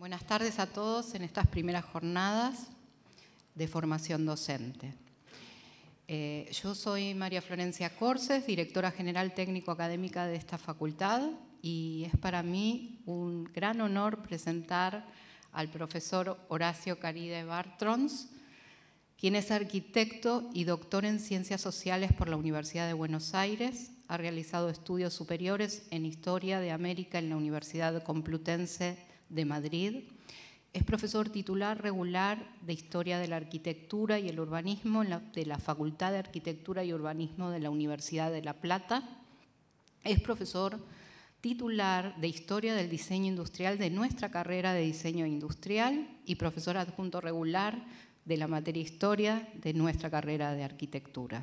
Buenas tardes a todos en estas primeras jornadas de formación docente. Eh, yo soy María Florencia Corses, directora general técnico académica de esta facultad y es para mí un gran honor presentar al profesor Horacio Caride Bartrons, quien es arquitecto y doctor en ciencias sociales por la Universidad de Buenos Aires, ha realizado estudios superiores en Historia de América en la Universidad Complutense de Madrid. Es profesor titular regular de Historia de la Arquitectura y el Urbanismo de la Facultad de Arquitectura y Urbanismo de la Universidad de La Plata. Es profesor titular de Historia del Diseño Industrial de nuestra carrera de Diseño Industrial y profesor adjunto regular de la materia Historia de nuestra carrera de Arquitectura.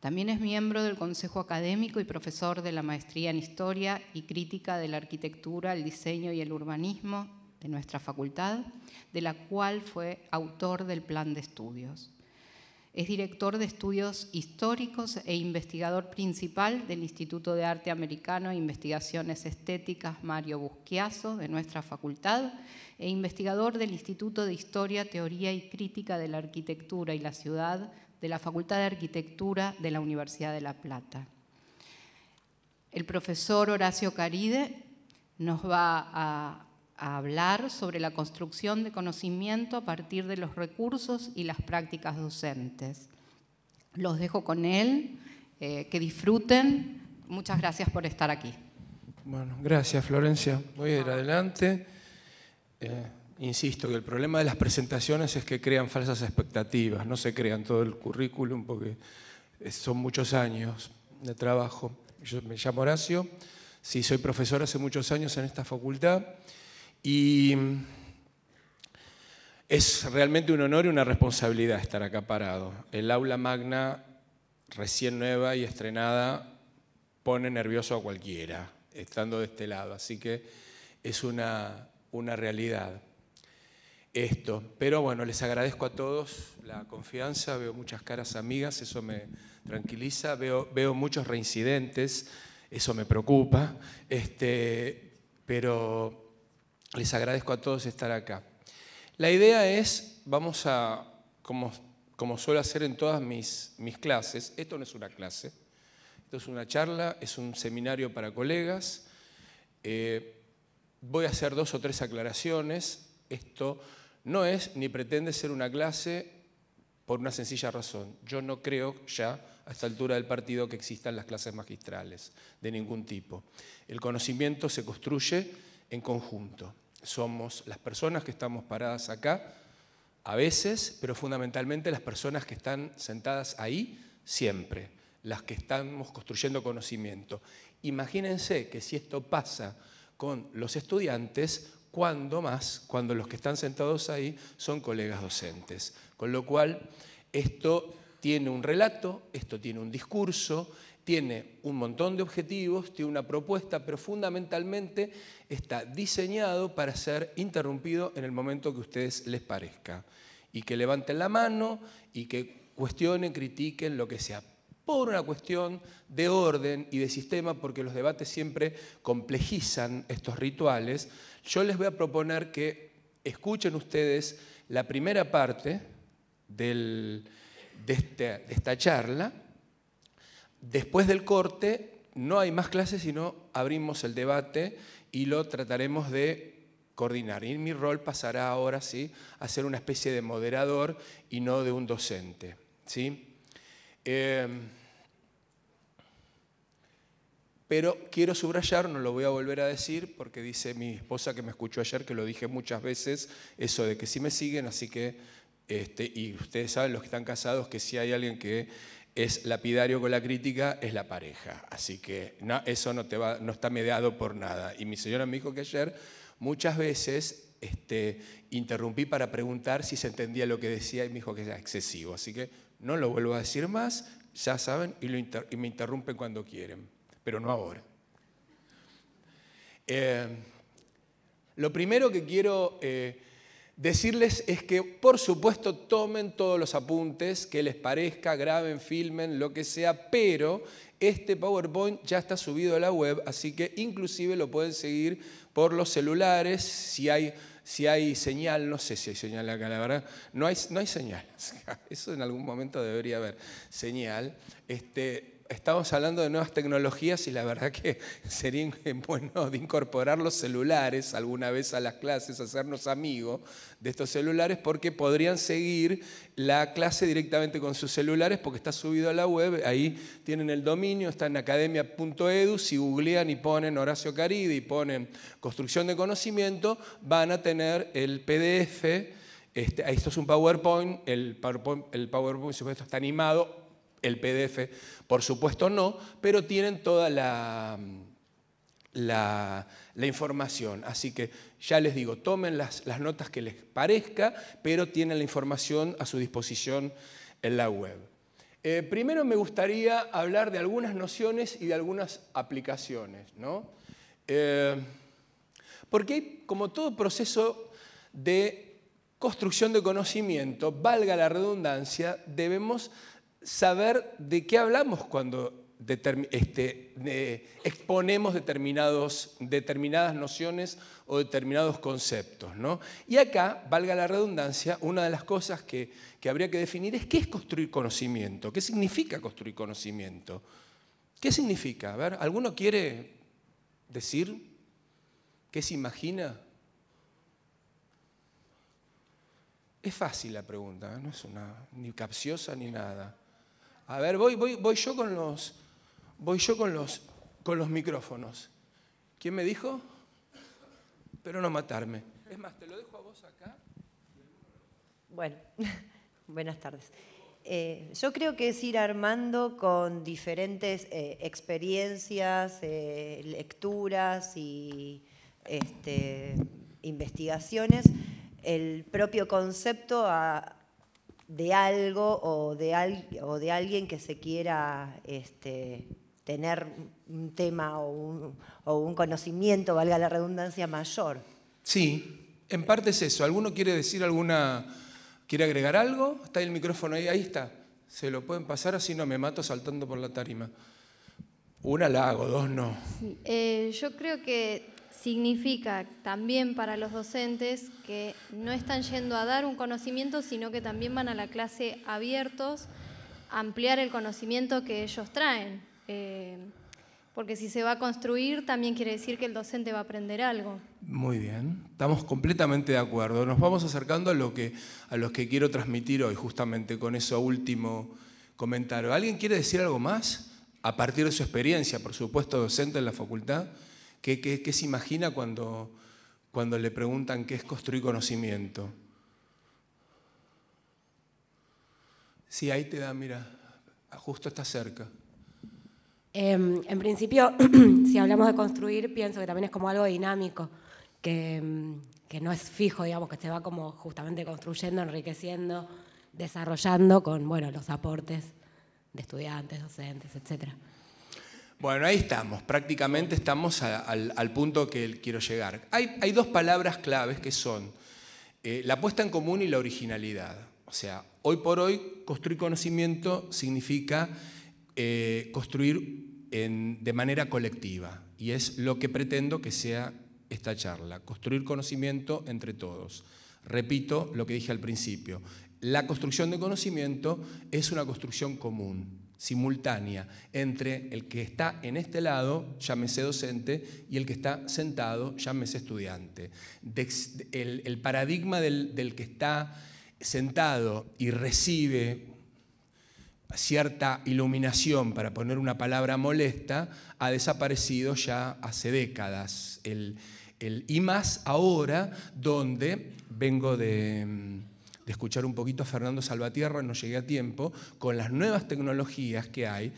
También es miembro del Consejo Académico y profesor de la Maestría en Historia y Crítica de la Arquitectura, el Diseño y el Urbanismo de nuestra facultad, de la cual fue autor del plan de estudios. Es director de estudios históricos e investigador principal del Instituto de Arte Americano e Investigaciones Estéticas Mario Busquiazo de nuestra facultad e investigador del Instituto de Historia, Teoría y Crítica de la Arquitectura y la Ciudad de la Facultad de Arquitectura de la Universidad de La Plata. El profesor Horacio Caride nos va a, hablar sobre la construcción de conocimiento a partir de los recursos y las prácticas docentes. Los dejo con él, eh, que disfruten. Muchas gracias por estar aquí. Bueno, gracias Florencia. Voy a ir adelante. Eh, Insisto que el problema de las presentaciones es que crean falsas expectativas, no se crean todo el currículum porque eh, son muchos años de trabajo. Yo me llamo Horacio, sí, soy profesor hace muchos años en esta facultad y mm, es realmente un honor y una responsabilidad estar acá parado. El aula magna recién nueva y estrenada pone nervioso a cualquiera, estando de este lado, así que es una, una realidad esto. Pero bueno, les agradezco a todos la confianza, veo muchas caras amigas, eso me tranquiliza, veo, veo muchos reincidentes, eso me preocupa, este, pero les agradezco a todos estar acá. La idea es, vamos a, como, como suelo hacer en todas mis, mis clases, esto no es una clase, esto es una charla, es un seminario para colegas. Eh, voy a hacer dos o tres aclaraciones. Esto no es ni pretende ser una clase por una sencilla razón. Yo no creo ya a esta altura del partido que existan las clases magistrales de ningún tipo. El conocimiento se construye en conjunto. Somos las personas que estamos paradas acá, a veces, pero fundamentalmente las personas que están sentadas ahí siempre, las que estamos construyendo conocimiento. Imagínense que si esto pasa con los estudiantes, cuando más, cuando los que están sentados ahí son colegas docentes. Con lo cual, esto tiene un relato, esto tiene un discurso, tiene un montón de objetivos, tiene una propuesta, pero fundamentalmente está diseñado para ser interrumpido en el momento que a ustedes les parezca. Y que levanten la mano y que cuestionen, critiquen lo que sea por una cuestión de orden y de sistema, porque los debates siempre complejizan estos rituales, yo les voy a proponer que escuchen ustedes la primera parte este, de, esta charla. Después del corte no hay más clases, sino abrimos el debate y lo trataremos de coordinar. Y mi rol pasará ahora ¿sí? a ser una especie de moderador y no de un docente. ¿sí? Em, pero quiero subrayar, no lo voy a volver a decir, porque dice mi esposa que me escuchó ayer, que lo dije muchas veces, eso de que si me siguen, así que, este, y ustedes saben, los que están casados, que si hay alguien que es lapidario con la crítica, es la pareja. Así que eso no, está mediado por nada. Y mi señora me dijo que ayer muchas veces este, interrumpí para preguntar si se entendía lo que decía y me dijo que era excesivo. Así que no lo vuelvo a decir más, ya saben, y, me interrumpen cuando quieren, pero no ahora. Eh, lo primero que quiero eh, decirles es que, por supuesto, tomen todos los apuntes que les parezca, graben, filmen, lo que sea, pero este PowerPoint ya está subido a la web, así que inclusive lo pueden seguir por los celulares si hay si hay señal, no sé si hay señal acá, la verdad, no hay, no hay señal, eso en algún momento debería haber señal, este, estamos hablando de nuevas tecnologías y la verdad que sería bueno de incorporar los celulares alguna vez a las clases, hacernos amigos de estos celulares porque podrían seguir la clase directamente con sus celulares porque está subido a la web, ahí tienen el dominio, está en academia.edu, si googlean y ponen Horacio Caridi y ponen construcción de conocimiento, van a tener el PDF. Este, esto es un PowerPoint, el PowerPoint, el PowerPoint supuesto está animado, el PDF, por supuesto no, pero tienen toda la, la, información. Así que ya les digo, tomen las, notas que les parezca, pero tienen la información a su disposición en la web. Eh, primero me gustaría hablar de algunas nociones y de algunas aplicaciones, eh, porque como todo proceso de construcción de conocimiento, valga la redundancia, debemos saber de qué hablamos cuando este, eh, exponemos determinadas nociones o determinados conceptos. Y acá, valga la redundancia, una de las cosas que, habría que definir es qué es construir conocimiento, qué significa construir conocimiento. ¿Qué significa? A ver, ¿alguno quiere decir qué se imagina? Es fácil la pregunta, ¿eh? no es una ni capciosa ni nada. A ver, voy, voy, voy yo con los, voy yo con los, con los micrófonos. ¿Quién me dijo? Pero no matarme. Es más, te lo dejo a vos acá. Bueno, buenas tardes. Eh, yo creo que es ir armando con diferentes eh, experiencias, eh, lecturas y este, investigaciones el propio concepto a, de algo o de, o de alguien que se quiera este, tener un tema o un, conocimiento, valga la redundancia, mayor. Sí, en parte es eso. ¿Alguno quiere decir alguna, quiere agregar algo? Está el micrófono ahí, ahí está. Se lo pueden pasar así no me mato saltando por la tarima. Una la hago, dos no. Eh, yo creo que significa también para los docentes que no están yendo a dar un conocimiento, sino que también van a la clase abiertos a ampliar el conocimiento que ellos traen. Eh, porque si se va a construir, también quiere decir que el docente va a aprender algo. Muy bien, estamos completamente de acuerdo. Nos vamos acercando a lo que, a los que quiero transmitir hoy, justamente con ese último comentario. ¿Alguien quiere decir algo más? A partir de su experiencia, por supuesto, docente en la facultad. ¿Qué, se imagina cuando, cuando le preguntan qué es construir conocimiento? Sí, ahí te da, mira, justo está cerca. Em, en principio, si hablamos de construir, pienso que también es como algo dinámico, que, em, que, no es fijo, digamos, que se va como justamente construyendo, enriqueciendo, desarrollando con, bueno, los aportes de estudiantes, docentes, etcétera. Bueno, ahí estamos, prácticamente estamos al, punto que quiero llegar. Hay, dos palabras claves que son eh, la puesta en común y la originalidad. O sea, hoy por hoy construir conocimiento significa eh, construir de manera colectiva y es lo que pretendo que sea esta charla, construir conocimiento entre todos. Repito lo que dije al principio, la construcción de conocimiento es una construcción común, simultánea entre el que está en este lado, llámese docente, y el que está sentado, llámese estudiante. el, el, paradigma del, que está sentado y recibe cierta iluminación, para poner una palabra molesta, ha desaparecido ya hace décadas. el, y más ahora, donde vengo de mm, escuchar un poquito a Fernando Salvatierra, no llegué a tiempo, con las nuevas tecnologías que hay,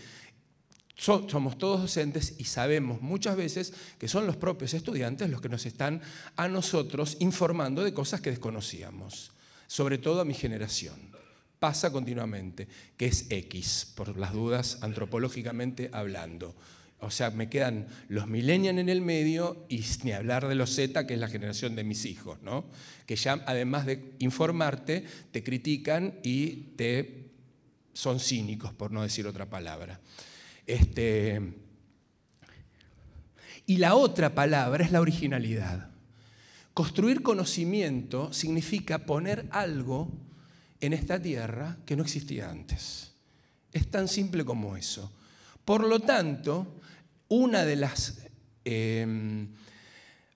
somos todos docentes y sabemos muchas veces que son los propios estudiantes los que nos están a nosotros informando de cosas que desconocíamos, sobre todo a mi generación. Pasa continuamente, que es X, por las dudas antropológicamente hablando. O sea, me quedan los millennials en el medio y ni hablar de los Z, que es la generación de mis hijos, ¿no? Que ya, además de informarte, te critican y te son cínicos, por no decir otra palabra. Este... Y la otra palabra es la originalidad. Construir conocimiento significa poner algo en esta tierra que no existía antes. Es tan simple como eso. Por lo tanto, de las, em,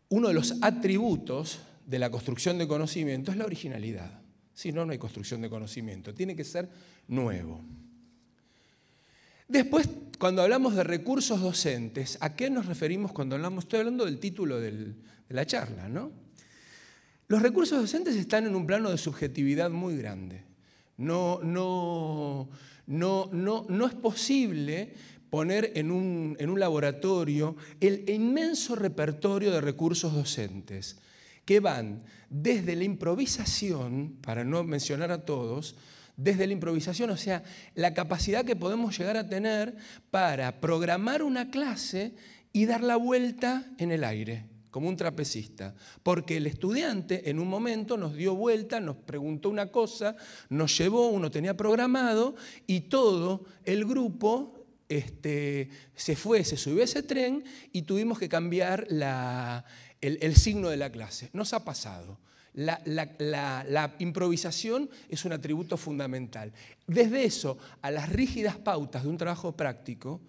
uno de los atributos de la construcción de conocimiento es la originalidad. Si no, no hay construcción de conocimiento. Tiene que ser nuevo. Después, cuando hablamos de recursos docentes, ¿a qué nos referimos cuando hablamos? Estoy hablando del título de la charla, ¿no? Los recursos docentes están en un plano de subjetividad muy grande. No, no, no es posible poner en un, laboratorio el inmenso repertorio de recursos docentes que van desde la improvisación, para no mencionar a todos, desde la improvisación, o sea, la capacidad que podemos llegar a tener para programar una clase y dar la vuelta en el aire, como un trapecista. Porque el estudiante en un momento nos dio vuelta, nos preguntó una cosa, nos llevó, uno tenía programado, y todo el grupo este, se fue, se subió ese tren y tuvimos que cambiar el, signo de la clase. Nos ha pasado. la, improvisación es un atributo fundamental. Desde eso a las rígidas pautas de un trabajo práctico,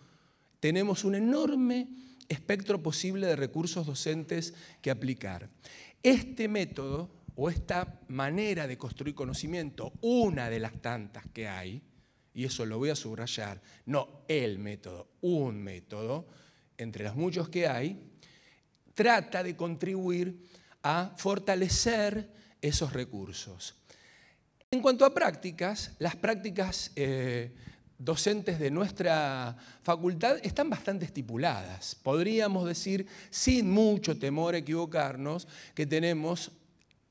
tenemos un enorme espectro posible de recursos docentes que aplicar. Este método o esta manera de construir conocimiento, una de las tantas que hay, y eso lo voy a subrayar, no el método, un método, entre los muchos que hay, trata de contribuir a fortalecer esos recursos. En cuanto a prácticas, las prácticas eh, docentes de nuestra facultad están bastante estipuladas. Podríamos decir, sin mucho temor a equivocarnos, que tenemos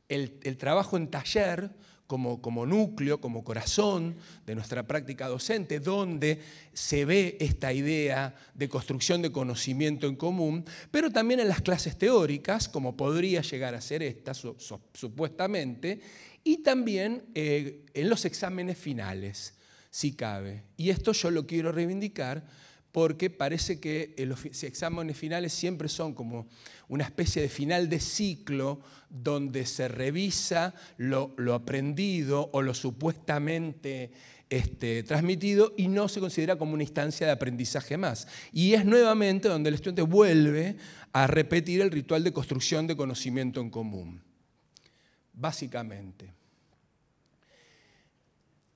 el trabajo en taller como, núcleo, como corazón de nuestra práctica docente, donde se ve esta idea de construcción de conocimiento en común, pero también en las clases teóricas, como podría llegar a ser esta supuestamente, y también eh, en los exámenes finales, si cabe. Y esto yo lo quiero reivindicar porque parece que los exámenes finales siempre son como una especie de final de ciclo donde se revisa lo, aprendido o lo supuestamente este, transmitido y no se considera como una instancia de aprendizaje más. Y es nuevamente donde el estudiante vuelve a repetir el ritual de construcción de conocimiento en común, básicamente.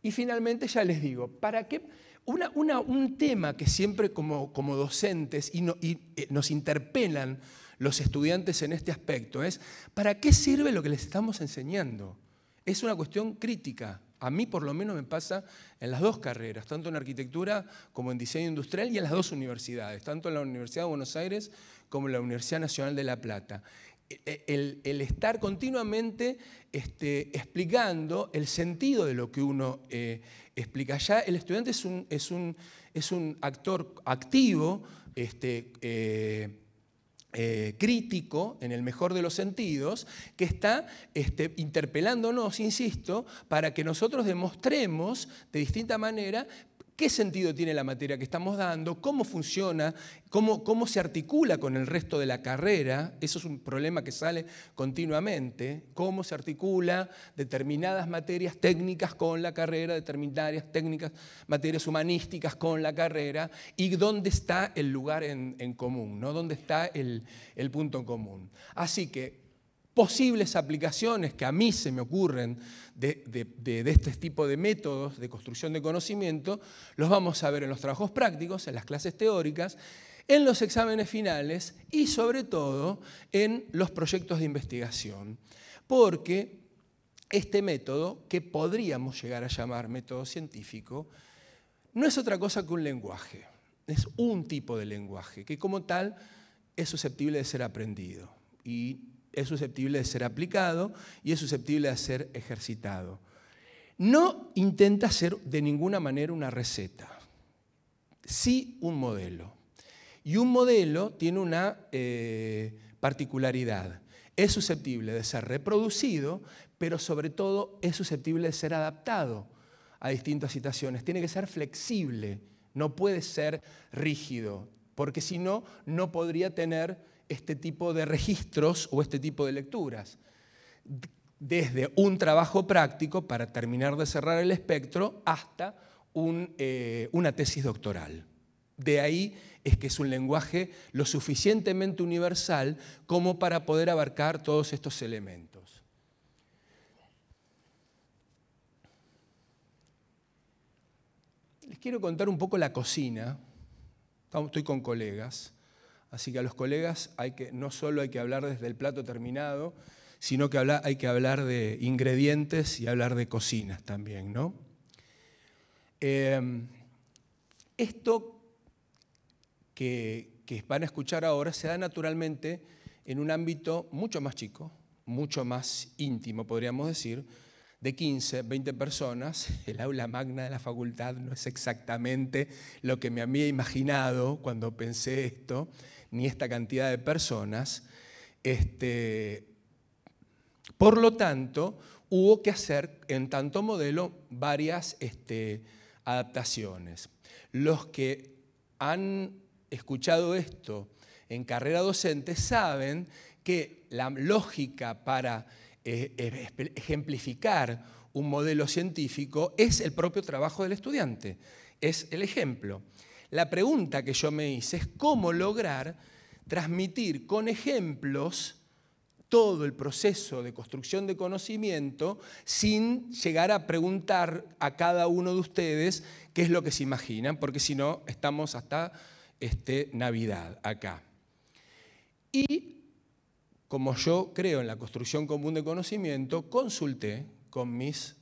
Y finalmente ya les digo, ¿para qué? un tema que siempre como, docentes y, eh, nos interpelan los estudiantes en este aspecto es, ¿para qué sirve lo que les estamos enseñando? Es una cuestión crítica. A mí por lo menos me pasa en las dos carreras, tanto en arquitectura como en diseño industrial y en las dos universidades, tanto en la Universidad de Buenos Aires como en la Universidad Nacional de La Plata. E, e, el, estar continuamente este, explicando el sentido de lo que uno eh, explica. Ya el estudiante es un, es un, es un actor activo, este, eh, eh, crítico, en el mejor de los sentidos, que está este, interpelándonos, insisto, para que nosotros demostremos de distinta manera qué sentido tiene la materia que estamos dando, cómo funciona, cómo, cómo se articula con el resto de la carrera, eso es un problema que sale continuamente, cómo se articula determinadas materias técnicas con la carrera, determinadas técnicas, materias humanísticas con la carrera, y dónde está el lugar en, común, ¿no? dónde está el, el punto en común. Así que posibles aplicaciones que a mí se me ocurren de, este tipo de métodos de construcción de conocimiento, los vamos a ver en los trabajos prácticos, en las clases teóricas, en los exámenes finales y sobre todo en los proyectos de investigación. Porque este método, que podríamos llegar a llamar método científico, no es otra cosa que un lenguaje. Es un tipo de lenguaje que como tal es susceptible de ser aprendido. Y es susceptible de ser aplicado y es susceptible de ser ejercitado. No intenta ser de ninguna manera una receta, sí un modelo. Y un modelo tiene una eh, particularidad. Es susceptible de ser reproducido, pero sobre todo es susceptible de ser adaptado a distintas situaciones. Tiene que ser flexible, no puede ser rígido, porque si no, no podría tener este tipo de registros o este tipo de lecturas. Desde un trabajo práctico para terminar de cerrar el espectro hasta eh, una tesis doctoral. De ahí es que es un lenguaje lo suficientemente universal como para poder abarcar todos estos elementos. Les quiero contar un poco la cocina. Estoy con colegas. Así que a los colegas hay que, no solo hay que hablar desde el plato terminado, sino que hay que hablar de ingredientes y hablar de cocinas también, ¿no? Em, esto que, que van a escuchar ahora se da naturalmente en un ámbito mucho más chico, mucho más íntimo, podríamos decir, de 15, 20 personas, el aula magna de la facultad no es exactamente lo que me había imaginado cuando pensé esto, ni esta cantidad de personas. Este, por lo tanto, hubo que hacer en tanto modelo varias este, adaptaciones. Los que han escuchado esto en carrera docente saben que la lógica para eh, ejemplificar un modelo científico es el propio trabajo del estudiante, es el ejemplo. La pregunta que yo me hice es cómo lograr transmitir con ejemplos todo el proceso de construcción de conocimiento sin llegar a preguntar a cada uno de ustedes qué es lo que se imaginan, porque si no, estamos hasta este, Navidad acá. Y como yo creo en la construcción común de conocimiento, consulté con mis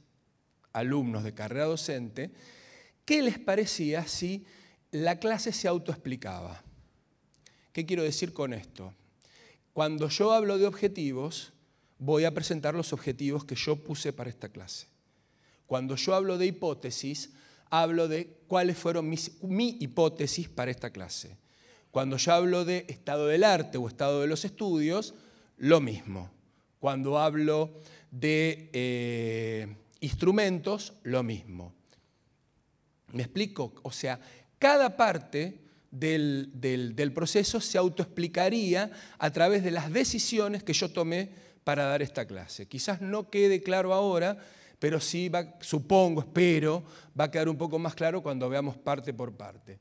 alumnos de carrera docente qué les parecía si la clase se autoexplicaba. ¿Qué quiero decir con esto? Cuando yo hablo de objetivos, voy a presentar los objetivos que yo puse para esta clase. Cuando yo hablo de hipótesis, hablo de cuáles fueron mis, mi hipótesis para esta clase. Cuando yo hablo de estado del arte o estado de los estudios, lo mismo. Cuando hablo de eh, instrumentos, lo mismo. ¿Me explico? O sea, cada parte del, proceso se autoexplicaría a través de las decisiones que yo tomé para dar esta clase. Quizás no quede claro ahora, pero sí va, supongo, espero, va a quedar un poco más claro cuando veamos parte por parte.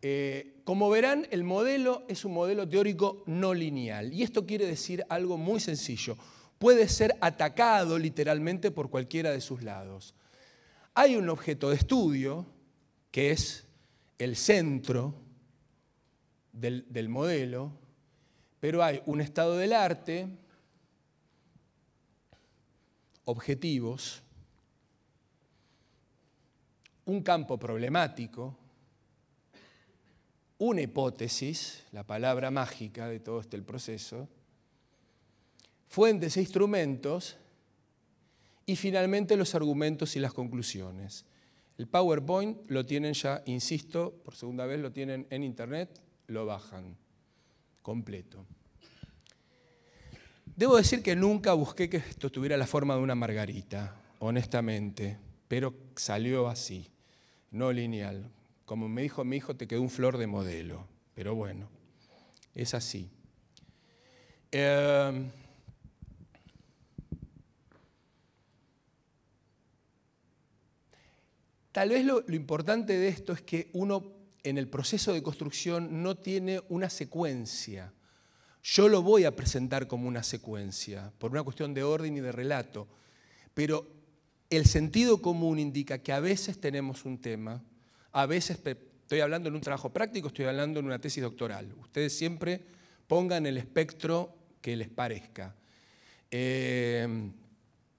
Eh, como verán, el modelo es un modelo teórico no lineal y esto quiere decir algo muy sencillo. Puede ser atacado literalmente por cualquiera de sus lados. Hay un objeto de estudio que es el centro del, modelo, pero hay un estado del arte, objetivos, un campo problemático, una hipótesis, la palabra mágica de todo este proceso, fuentes e instrumentos, y finalmente los argumentos y las conclusiones. El PowerPoint lo tienen ya, insisto, por segunda vez lo tienen en Internet, lo bajan completo. Debo decir que nunca busqué que esto tuviera la forma de una margarita, honestamente, pero salió así, no lineal. Como me dijo mi hijo, te quedó un flor de modelo, pero bueno, es así. Eh, Tal vez lo, importante de esto es que uno en el proceso de construcción no tiene una secuencia. Yo lo voy a presentar como una secuencia, por una cuestión de orden y de relato, pero el sentido común indica que a veces tenemos un tema, a veces estoy hablando en un trabajo práctico, estoy hablando en una tesis doctoral. Ustedes siempre pongan el espectro que les parezca. Eh,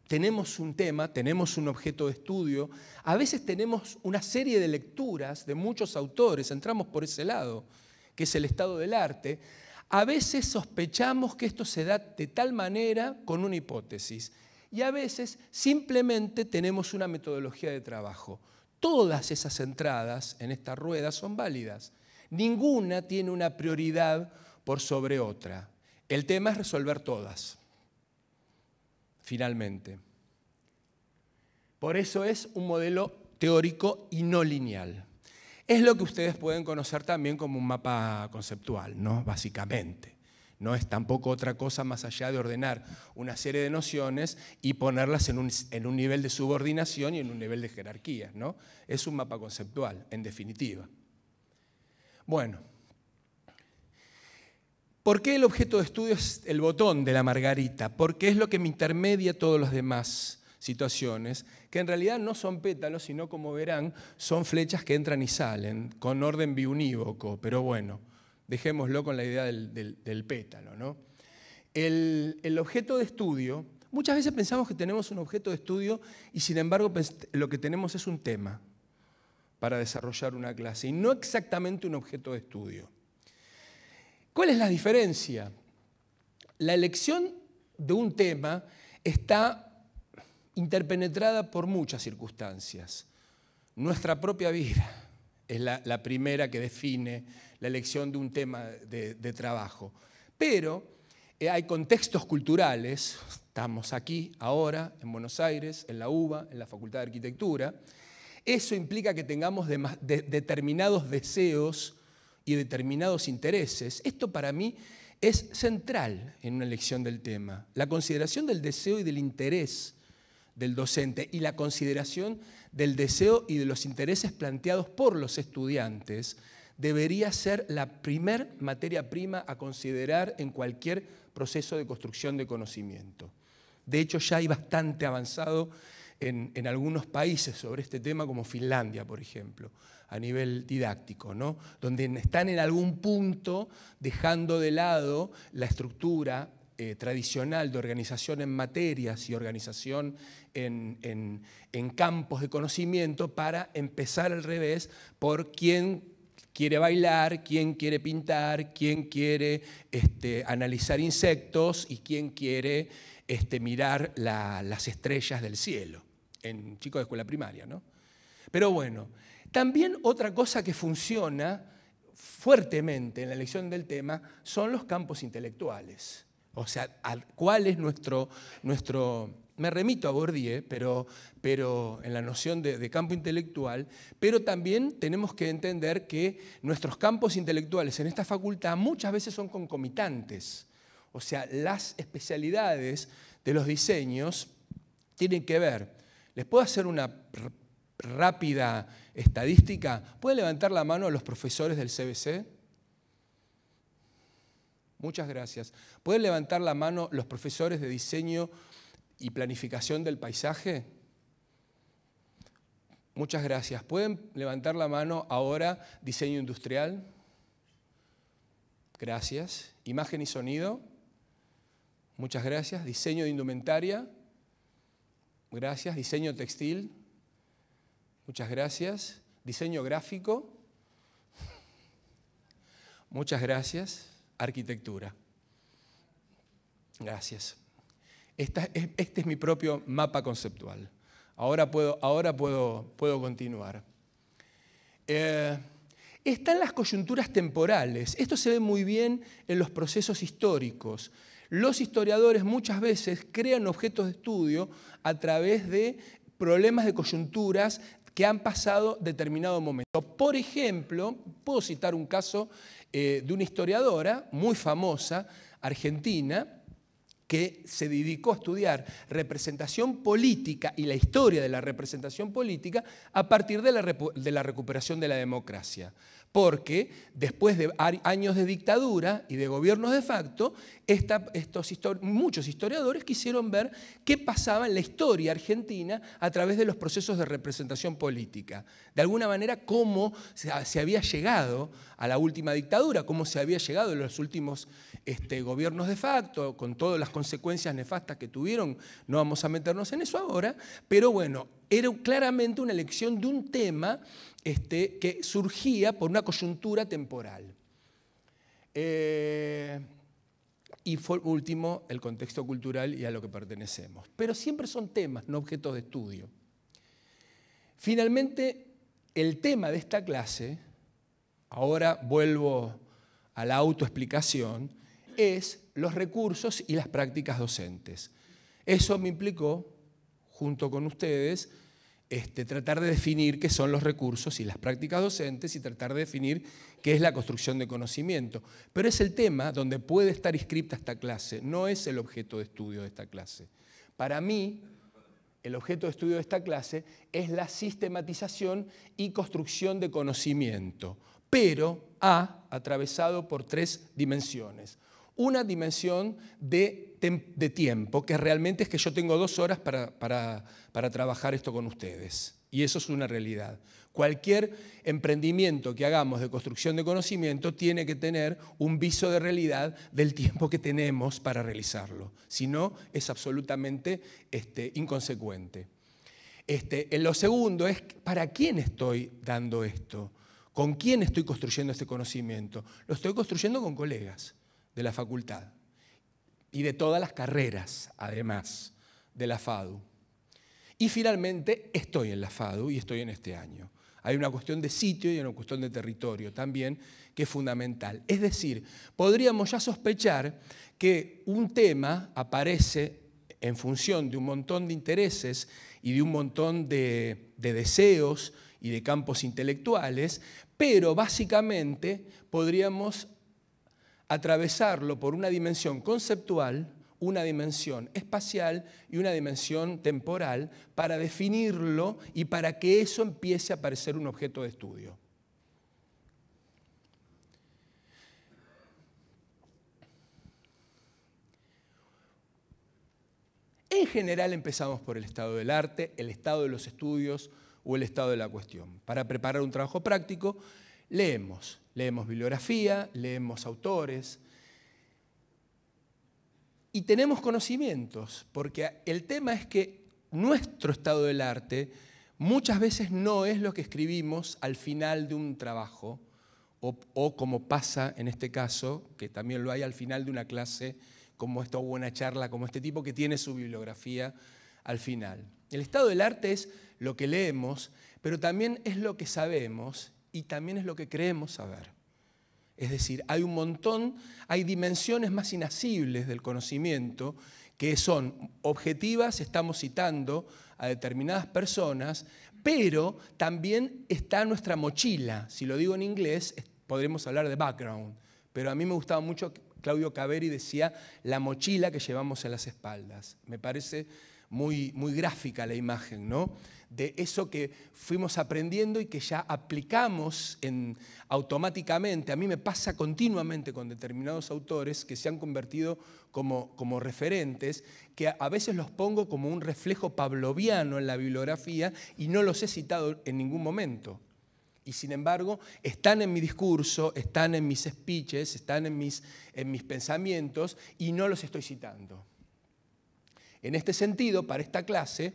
tenemos un tema, tenemos un objeto de estudio, a veces tenemos una serie de lecturas de muchos autores, entramos por ese lado, que es el estado del arte, a veces sospechamos que esto se da de tal manera con una hipótesis y a veces simplemente tenemos una metodología de trabajo. Todas esas entradas en esta rueda son válidas. Ninguna tiene una prioridad por sobre otra. El tema es resolver todas finalmente. Por eso es un modelo teórico y no lineal. Es lo que ustedes pueden conocer también como un mapa conceptual, ¿no? Básicamente. No es tampoco otra cosa más allá de ordenar una serie de nociones y ponerlas en un, nivel de subordinación y en un nivel de jerarquía, ¿no? Es un mapa conceptual, en definitiva. Bueno. ¿Por qué el objeto de estudio es el botón de la margarita? Porque es lo que me intermedia todas las demás situaciones, que en realidad no son pétalos, sino como verán, son flechas que entran y salen, con orden biunívoco, pero bueno, dejémoslo con la idea del, pétalo. ¿no? el, objeto de estudio, muchas veces pensamos que tenemos un objeto de estudio y sin embargo lo que tenemos es un tema para desarrollar una clase y no exactamente un objeto de estudio. ¿Cuál es la diferencia? La elección de un tema está interpenetrada por muchas circunstancias. Nuestra propia vida es la, primera que define la elección de un tema de, trabajo. Pero eh, hay contextos culturales, estamos aquí ahora, en Buenos Aires, en la UBA, en la Facultad de Arquitectura, eso implica que tengamos determinados deseos y determinados intereses. Esto para mí es central en una elección del tema. La consideración del deseo y del interés del docente y la consideración del deseo y de los intereses planteados por los estudiantes debería ser la primer materia prima a considerar en cualquier proceso de construcción de conocimiento. De hecho, ya hay bastante avanzado en, en algunos países sobre este tema, como Finlandia, por ejemplo a nivel didáctico, ¿no? donde están en algún punto dejando de lado la estructura eh, tradicional de organización en materias y organización en, campos de conocimiento para empezar al revés por quién quiere bailar, quién quiere pintar, quién quiere este, analizar insectos y quién quiere este, mirar las estrellas del cielo, en chicos de escuela primaria, ¿no? Pero bueno, también otra cosa que funciona fuertemente en la elección del tema son los campos intelectuales. O sea, cuál es nuestro, nuestro me remito a Bourdieu, pero, pero en la noción de, de, campo intelectual, pero también tenemos que entender que nuestros campos intelectuales en esta facultad muchas veces son concomitantes. O sea, las especialidades de los diseños tienen que ver. Les puedo hacer una rápida estadística, ¿puede levantar la mano los profesores del CBC? Muchas gracias. ¿Pueden levantar la mano los profesores de diseño y planificación del paisaje? Muchas gracias. ¿Pueden levantar la mano ahora diseño industrial? Gracias. Imagen y sonido. Muchas gracias. Diseño de indumentaria. Gracias. Diseño textil. Muchas gracias. Diseño gráfico. Muchas gracias. Arquitectura. Gracias. este es mi propio mapa conceptual. Ahora puedo, ahora puedo, puedo continuar. Eh, están las coyunturas temporales. Esto se ve muy bien en los procesos históricos. Los historiadores muchas veces crean objetos de estudio a través de problemas de coyunturas que han pasado determinado momento. Por ejemplo, puedo citar un caso eh, de una historiadora muy famosa, argentina, que se dedicó a estudiar representación política y la historia de la representación política a partir de la recuperación de la democracia porque después de años de dictadura y de gobiernos de facto, estos muchos historiadores quisieron ver qué pasaba en la historia argentina a través de los procesos de representación política. De alguna manera, cómo se, había llegado a la última dictadura, cómo se había llegado a los últimos este, gobiernos de facto, con todas las consecuencias nefastas que tuvieron. No vamos a meternos en eso ahora, pero bueno, era claramente una elección de un tema este, que surgía por una coyuntura temporal. Eh, y por último, el contexto cultural y a lo que pertenecemos. Pero siempre son temas, no objetos de estudio. Finalmente, el tema de esta clase, ahora vuelvo a la autoexplicación, es los recursos y las prácticas docentes. Eso me implicó junto con ustedes, este, tratar de definir qué son los recursos y las prácticas docentes y tratar de definir qué es la construcción de conocimiento. Pero es el tema donde puede estar inscripta esta clase, no es el objeto de estudio de esta clase. Para mí, el objeto de estudio de esta clase es la sistematización y construcción de conocimiento, pero ha atravesado por tres dimensiones una dimensión de, tiempo, que realmente es que yo tengo dos horas para, trabajar esto con ustedes. Y eso es una realidad. Cualquier emprendimiento que hagamos de construcción de conocimiento tiene que tener un viso de realidad del tiempo que tenemos para realizarlo. Si no, es absolutamente este, inconsecuente. Este, en lo segundo es, ¿para quién estoy dando esto? ¿Con quién estoy construyendo este conocimiento? Lo estoy construyendo con colegas de la facultad y de todas las carreras, además, de la FADU. Y finalmente estoy en la FADU y estoy en este año. Hay una cuestión de sitio y una cuestión de territorio también que es fundamental. Es decir, podríamos ya sospechar que un tema aparece en función de un montón de intereses y de un montón de, de deseos y de campos intelectuales, pero básicamente podríamos atravesarlo por una dimensión conceptual, una dimensión espacial y una dimensión temporal para definirlo y para que eso empiece a parecer un objeto de estudio. En general empezamos por el estado del arte, el estado de los estudios o el estado de la cuestión, para preparar un trabajo práctico Leemos, leemos bibliografía, leemos autores y tenemos conocimientos, porque el tema es que nuestro estado del arte muchas veces no es lo que escribimos al final de un trabajo o, como pasa en este caso, que también lo hay al final de una clase como esta buena una charla como este tipo que tiene su bibliografía al final. El estado del arte es lo que leemos, pero también es lo que sabemos y también es lo que creemos saber. Es decir, hay un montón, hay dimensiones más inacibles del conocimiento que son objetivas, estamos citando a determinadas personas, pero también está nuestra mochila. Si lo digo en inglés, podremos hablar de background, pero a mí me gustaba mucho Claudio Caveri decía, la mochila que llevamos en las espaldas. Me parece muy, muy gráfica la imagen, ¿no? De eso que fuimos aprendiendo y que ya aplicamos en, automáticamente. A mí me pasa continuamente con determinados autores que se han convertido como, referentes, que a, a veces los pongo como un reflejo pavloviano en la bibliografía y no los he citado en ningún momento. Y sin embargo, están en mi discurso, están en mis speeches, están en mis, en mis pensamientos y no los estoy citando. En este sentido, para esta clase,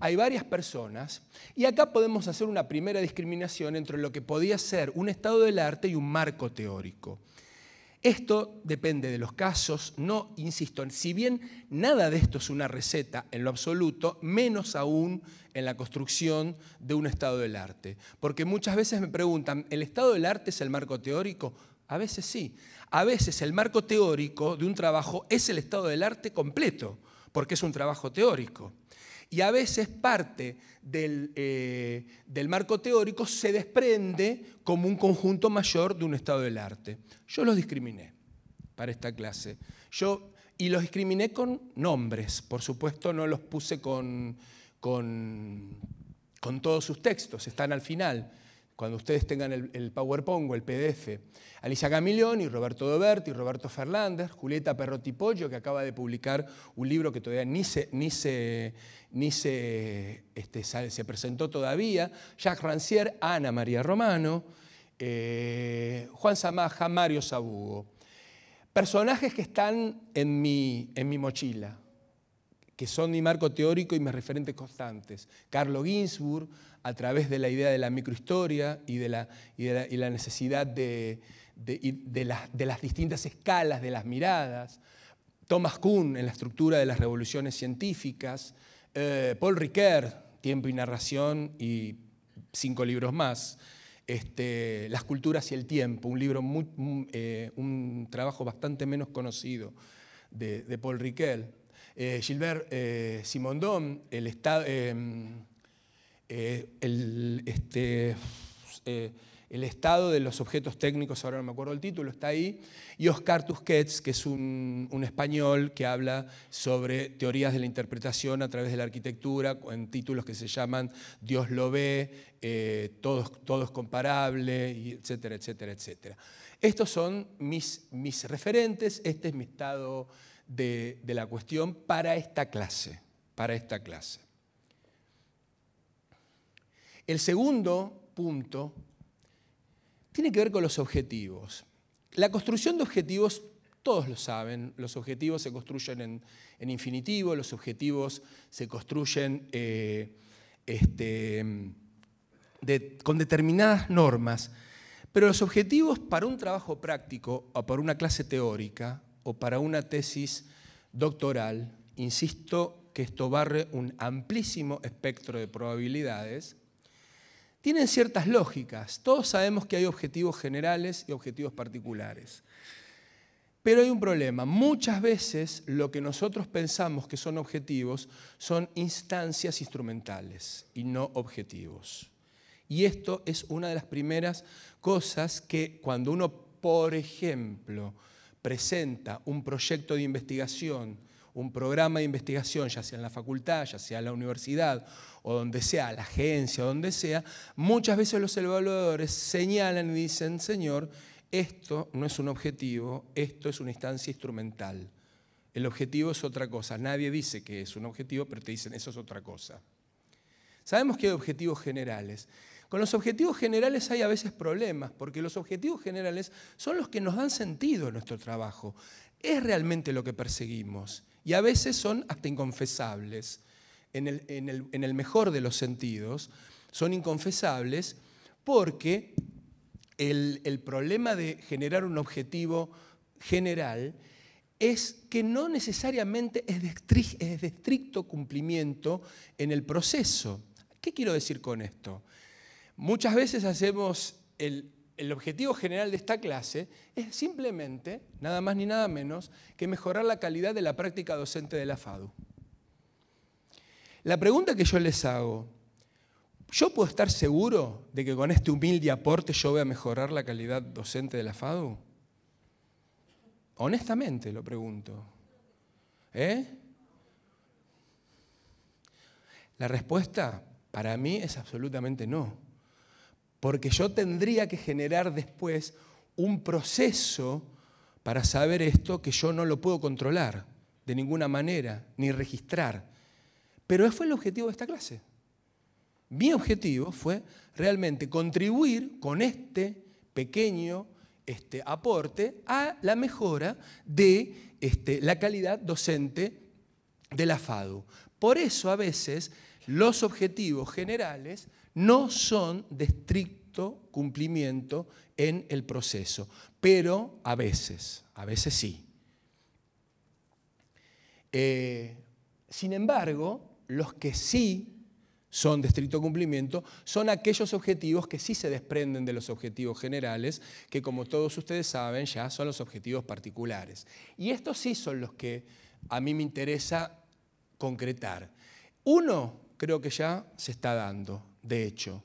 hay varias personas y acá podemos hacer una primera discriminación entre lo que podía ser un estado del arte y un marco teórico. Esto depende de los casos, no, insisto, si bien nada de esto es una receta en lo absoluto, menos aún en la construcción de un estado del arte. Porque muchas veces me preguntan, ¿el estado del arte es el marco teórico? A veces sí. A veces el marco teórico de un trabajo es el estado del arte completo, porque es un trabajo teórico. Y a veces parte eh, del, marco teórico se desprende como un conjunto mayor de un estado del arte. Yo los discriminé para esta clase. y los discriminé con nombres, por supuesto no los puse con todos sus textos, están al final cuando ustedes tengan el, el PowerPoint o el PDF. Alicia Camilioni, Roberto Doberti, Roberto Fernández, Julieta Perrotipollo, que acaba de publicar un libro que todavía ni se, ni se, ni se, este, se presentó todavía, Jacques Rancière, Ana María Romano, eh, Juan Samaja, Mario Sabugo. Personajes que están en mi, en mi mochila, que son mi marco teórico y mis referentes constantes. Carlo Ginsburg, a través de la idea de la microhistoria y de la, y la, necesidad de, las, de las distintas escalas, de las miradas. Thomas Kuhn en la estructura de las revoluciones científicas, eh, Paul Ricoeur, Tiempo y Narración y cinco libros más, este, Las culturas y el tiempo, un libro eh, un trabajo bastante menos conocido de, Paul Ricoeur, eh, Gilbert Simondon, el estado em, eh, este, eh, el, estado de los objetos técnicos, ahora no me acuerdo el título, está ahí, y Oscar Tusquets, que es un, español que habla sobre teorías de la interpretación a través de la arquitectura, en títulos que se llaman Dios lo ve, eh, todo, es comparable, y etcétera, etcétera, etcétera. Estos son mis, mis referentes, este es mi estado de, de la cuestión para esta clase, para esta clase. El segundo punto tiene que ver con los objetivos. La construcción de objetivos, todos lo saben, los objetivos se construyen en, infinitivo, los objetivos se construyen eh, este, con determinadas normas, pero los objetivos para un trabajo práctico o para una clase teórica o para una tesis doctoral, insisto que esto barre un amplísimo espectro de probabilidades, tienen ciertas lógicas. Todos sabemos que hay objetivos generales y objetivos particulares. Pero hay un problema. Muchas veces lo que nosotros pensamos que son objetivos son instancias instrumentales y no objetivos. Y esto es una de las primeras cosas que cuando uno, por ejemplo, presenta un proyecto de investigación, un programa de investigación, ya sea en la facultad, ya sea en la universidad, o donde sea, la agencia, o donde sea, muchas veces los evaluadores señalan y dicen, señor, esto no es un objetivo, esto es una instancia instrumental. El objetivo es otra cosa. Nadie dice que es un objetivo, pero te dicen, eso es otra cosa. Sabemos que hay objetivos generales. Con los objetivos generales hay a veces problemas, porque los objetivos generales son los que nos dan sentido a nuestro trabajo. ¿Es realmente lo que perseguimos? y a veces son hasta inconfesables. En el, mejor de los sentidos, son inconfesables porque el, el problema de generar un objetivo general es que no necesariamente es de, estricto cumplimiento en el proceso. ¿Qué quiero decir con esto? Muchas veces hacemos el el objetivo general de esta clase es simplemente, nada más ni nada menos, que mejorar la calidad de la práctica docente de la FADU. La pregunta que yo les hago, ¿yo puedo estar seguro de que con este humilde aporte yo voy a mejorar la calidad docente de la FADU? Honestamente lo pregunto. ¿eh? La respuesta para mí es absolutamente no porque yo tendría que generar después un proceso para saber esto que yo no lo puedo controlar de ninguna manera, ni registrar. Pero ese fue el objetivo de esta clase. Mi objetivo fue realmente contribuir con este pequeño este, aporte a la mejora de este, la calidad docente de la FADU. Por eso a veces los objetivos generales no son de estricto cumplimiento en el proceso, pero a veces, a veces sí. Eh, sin embargo, los que sí son de estricto cumplimiento, son aquellos objetivos que sí se desprenden de los objetivos generales, que como todos ustedes saben ya son los objetivos particulares. Y estos sí son los que a mí me interesa concretar. Uno creo que ya se está dando, de hecho,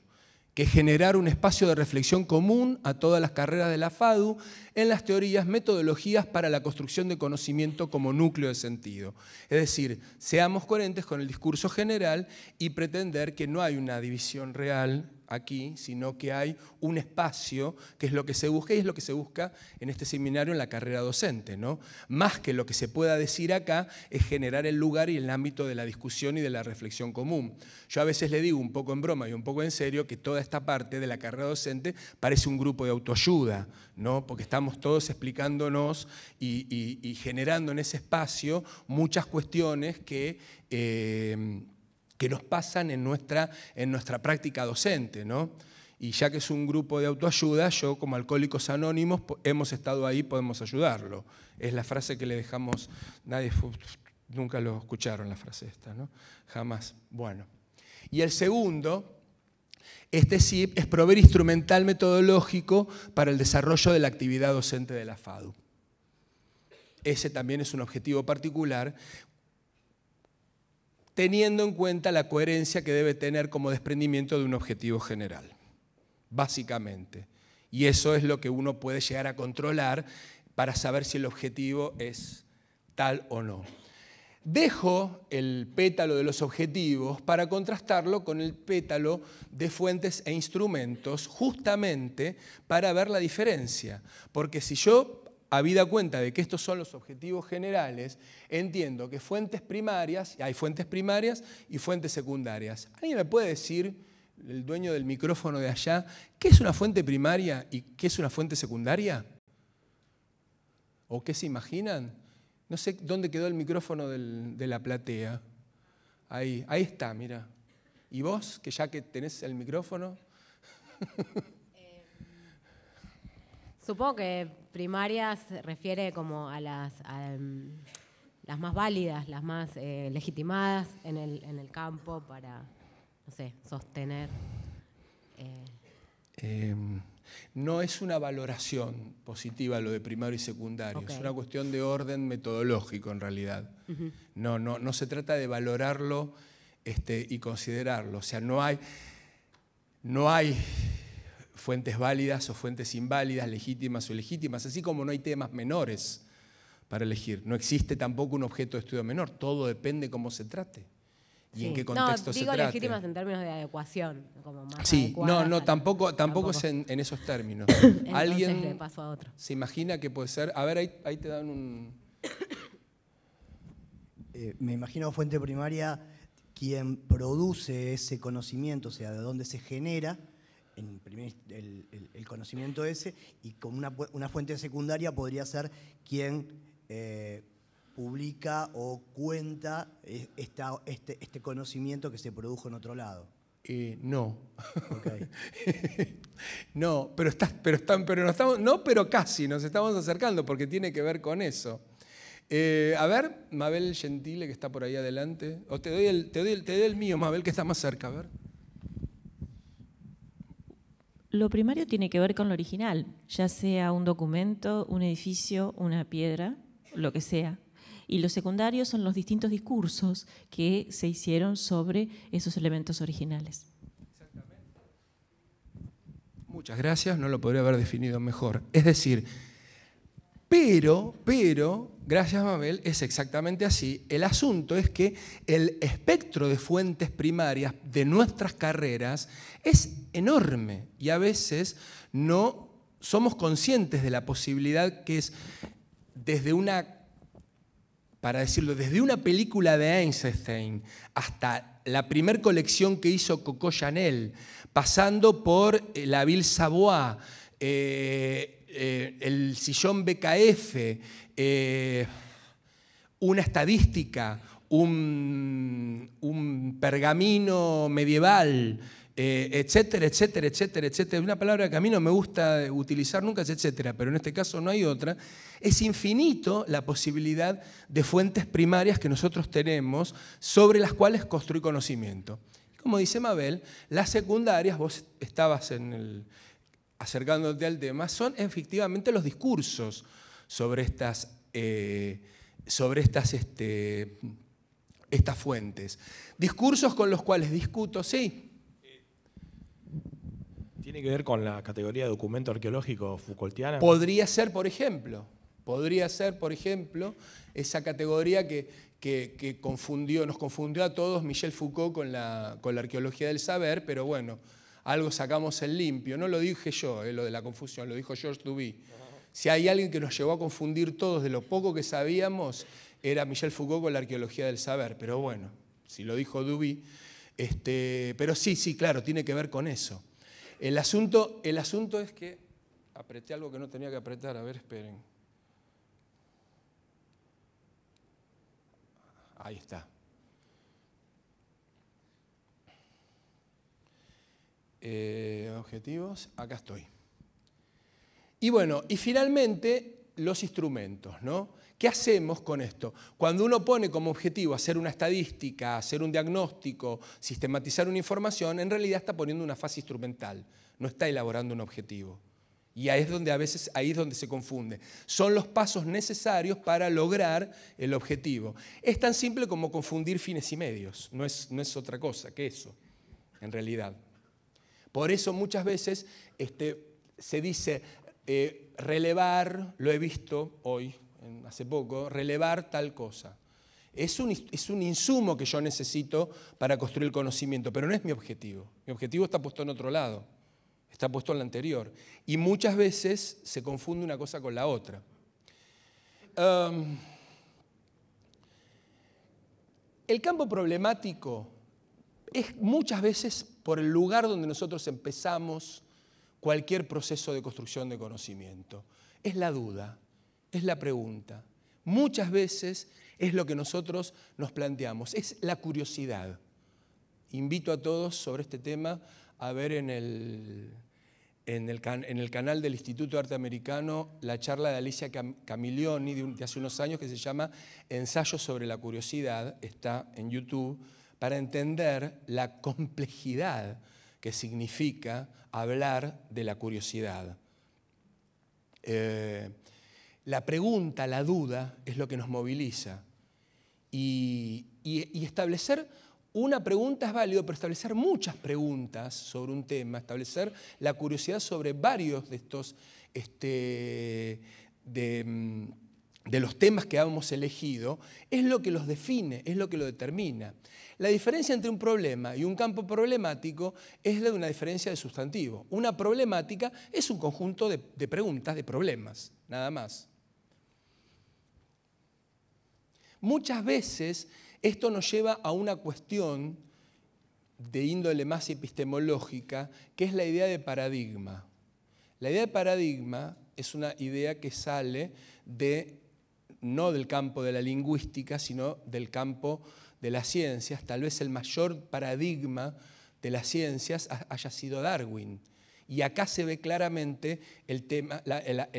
que generar un espacio de reflexión común a todas las carreras de la FADU en las teorías, metodologías para la construcción de conocimiento como núcleo de sentido. Es decir, seamos coherentes con el discurso general y pretender que no hay una división real aquí, sino que hay un espacio que es lo que se busca y es lo que se busca en este seminario en la carrera docente. ¿no? Más que lo que se pueda decir acá es generar el lugar y el ámbito de la discusión y de la reflexión común. Yo a veces le digo un poco en broma y un poco en serio que toda esta parte de la carrera docente parece un grupo de autoayuda, ¿no? porque estamos todos explicándonos y, generando en ese espacio muchas cuestiones que... Eh, que nos pasan en nuestra, en nuestra práctica docente, ¿no? Y ya que es un grupo de autoayuda, yo como Alcohólicos Anónimos hemos estado ahí, podemos ayudarlo. Es la frase que le dejamos, nadie nunca lo escucharon la frase esta, ¿no? Jamás. Bueno. Y el segundo, este SIP es proveer instrumental metodológico para el desarrollo de la actividad docente de la FADU. Ese también es un objetivo particular teniendo en cuenta la coherencia que debe tener como desprendimiento de un objetivo general, básicamente. Y eso es lo que uno puede llegar a controlar para saber si el objetivo es tal o no. Dejo el pétalo de los objetivos para contrastarlo con el pétalo de fuentes e instrumentos, justamente para ver la diferencia. Porque si yo habida cuenta de que estos son los objetivos generales, entiendo que fuentes primarias, hay fuentes primarias y fuentes secundarias. ¿Alguien me puede decir, el dueño del micrófono de allá, qué es una fuente primaria y qué es una fuente secundaria? ¿O qué se imaginan? No sé dónde quedó el micrófono de la platea. Ahí, ahí está, mira. ¿Y vos, que ya que tenés el micrófono? supongo que primarias se refiere como a las, em, las más válidas, las más eh, legitimadas en el, en el, campo para, no sé, sostener. Eh. Em, no es una valoración positiva lo de primario y secundario, es una cuestión de orden metodológico en realidad. no, no, no se trata de valorarlo este, y considerarlo, o sea, no hay... No hay fuentes válidas o fuentes inválidas, legítimas o ilegítimas, así como no hay temas menores para elegir. No existe tampoco un objeto de estudio menor, todo depende cómo se trate y en qué contexto no, digo se legítimas en términos de adecuación, Sí, no, no, tampoco, tampoco, es en, esos términos. Alguien se imagina que puede ser, a ver, ahí, te dan un... Eh, me imagino fuente primaria quien produce ese conocimiento, o sea, de dónde se genera, el, conocimiento ese y con una, fuente secundaria podría ser quien eh, publica o cuenta eh, este, este, conocimiento que se produjo en otro lado. Eh, no. no, pero, estás, pero, están, pero no, estamos, no, pero casi nos estamos acercando porque tiene que ver con eso. a ver, Mabel Gentile, que está por ahí adelante. O te doy el, te te doy el mío, Mabel, que está más cerca, a ver. Lo primario tiene que ver con lo original, ya sea un documento, un edificio, una piedra, lo que sea. Y lo secundario son los distintos discursos que se hicieron sobre esos elementos originales. Exactamente. Muchas gracias, no lo podría haber definido mejor. Es decir, pero, pero, gracias Mabel, es exactamente así. El asunto es que el espectro de fuentes primarias de nuestras carreras es enorme y a veces no somos conscientes de la posibilidad que es desde una, para decirlo, desde una película de Einstein hasta la primer colección que hizo Coco Chanel, pasando por eh, la Ville Savoie, eh, eh, el sillón BKF, eh, una estadística, un, pergamino medieval, eh, etcétera, etcétera, etcétera, etcétera. Una palabra que a mí no me gusta utilizar nunca etcétera, pero en este caso no hay otra. Es infinito la posibilidad de fuentes primarias que nosotros tenemos sobre las cuales construir conocimiento. Como dice Mabel, las secundarias, vos estabas en el, acercándote al tema, son efectivamente los discursos sobre estas, eh, sobre estas, este, estas fuentes. Discursos con los cuales discuto, sí. ¿Tiene que ver con la categoría de documento arqueológico Foucaultiana? Podría ser, por ejemplo. Podría ser, por ejemplo, esa categoría que, confundió, nos confundió a todos Michel Foucault con la, con la arqueología del saber, pero bueno, algo sacamos en limpio. No lo dije yo, eh, lo de la confusión, lo dijo George Duby. Si hay alguien que nos llevó a confundir todos de lo poco que sabíamos, era Michel Foucault con la arqueología del saber. Pero bueno, si lo dijo Duby. Este, pero sí, sí, claro, tiene que ver con eso. El asunto, el asunto es que. Apreté algo que no tenía que apretar, a ver, esperen. Ahí está. Eh, objetivos, acá estoy. Y bueno, y finalmente los instrumentos, ¿no? ¿Qué hacemos con esto? Cuando uno pone como objetivo hacer una estadística, hacer un diagnóstico, sistematizar una información, en realidad está poniendo una fase instrumental, no está elaborando un objetivo. Y ahí es donde a veces ahí es donde se confunde. Son los pasos necesarios para lograr el objetivo. Es tan simple como confundir fines y medios, es, no es otra cosa que eso, en realidad. Por eso muchas veces este, se dice eh, relevar, lo he visto hoy, hace poco, relevar tal cosa. Es un, es un, insumo que yo necesito para construir el conocimiento, pero no es mi objetivo. Mi objetivo está puesto en otro lado, está puesto en la anterior. Y muchas veces se confunde una cosa con la otra. el campo problemático es muchas veces por el lugar donde nosotros empezamos cualquier proceso de construcción de conocimiento. Es la duda, es la pregunta. Muchas veces es lo que nosotros nos planteamos, es la curiosidad. Invito a todos sobre este tema a ver en el, en el, canal del Instituto Arte Americano la charla de Alicia Camiglioni de, de hace unos años que se llama Ensayo sobre la Curiosidad, está en YouTube para entender la complejidad que significa hablar de la curiosidad. Eh, la pregunta, la duda, es lo que nos moviliza. Y, establecer una pregunta es válido, pero establecer muchas preguntas sobre un tema, establecer la curiosidad sobre varios de estos este, de, mm, de los temas que hemos elegido, es lo que los define, es lo que lo determina. La diferencia entre un problema y un campo problemático es la de una diferencia de sustantivo. Una problemática es un conjunto de preguntas, de problemas, nada más. Muchas veces esto nos lleva a una cuestión de índole más epistemológica, que es la idea de paradigma. La idea de paradigma es una idea que sale de no del campo de la lingüística, sino del campo de las ciencias, tal vez el mayor paradigma de las ciencias haya sido Darwin. Y acá se ve claramente el, tema,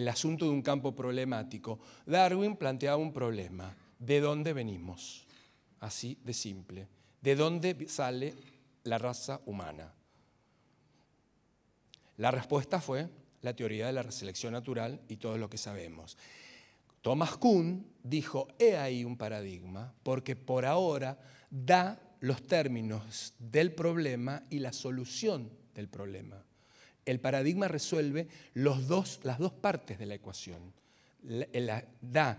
asunto de un campo problemático. Darwin planteaba un problema. ¿De dónde venimos? Así de simple. ¿De dónde sale la raza humana? La respuesta fue la teoría de la selección natural y todo lo que sabemos. Thomas Kuhn dijo, he ahí un paradigma, porque por ahora da los términos del problema y la solución del problema. El paradigma resuelve los dos, las dos partes de la ecuación. Eh, da,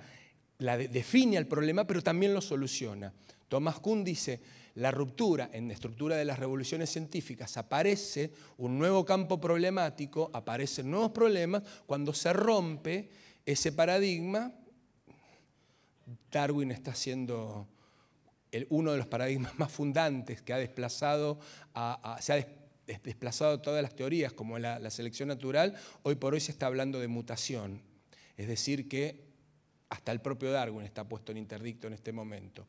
la define el problema, pero también lo soluciona. Thomas Kuhn dice, la ruptura en la estructura de las revoluciones científicas aparece un nuevo campo problemático, aparecen nuevos problemas cuando se rompe ese paradigma, Darwin está siendo uno de los paradigmas más fundantes que ha desplazado, ha desplazado todas las teorías, como la, selección natural, hoy por hoy se está hablando de mutación. Es decir, que hasta el propio Darwin está puesto en interdicto en este momento.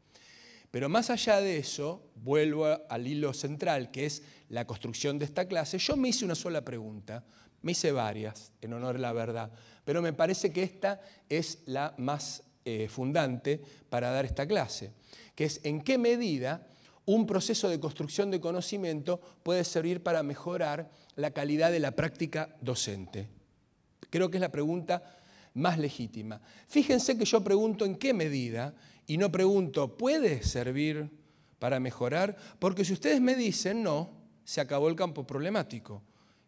Pero más allá de eso, vuelvo al hilo central, que es la construcción de esta clase, yo me hice una sola pregunta me hice varias en honor a la verdad, pero me parece que esta es la más eh, fundante para dar esta clase, que es en qué medida un proceso de construcción de conocimiento puede servir para mejorar la calidad de la práctica docente. Creo que es la pregunta más legítima. Fíjense que yo pregunto en qué medida y no pregunto, ¿puede servir para mejorar? Porque si ustedes me dicen no, se acabó el campo problemático.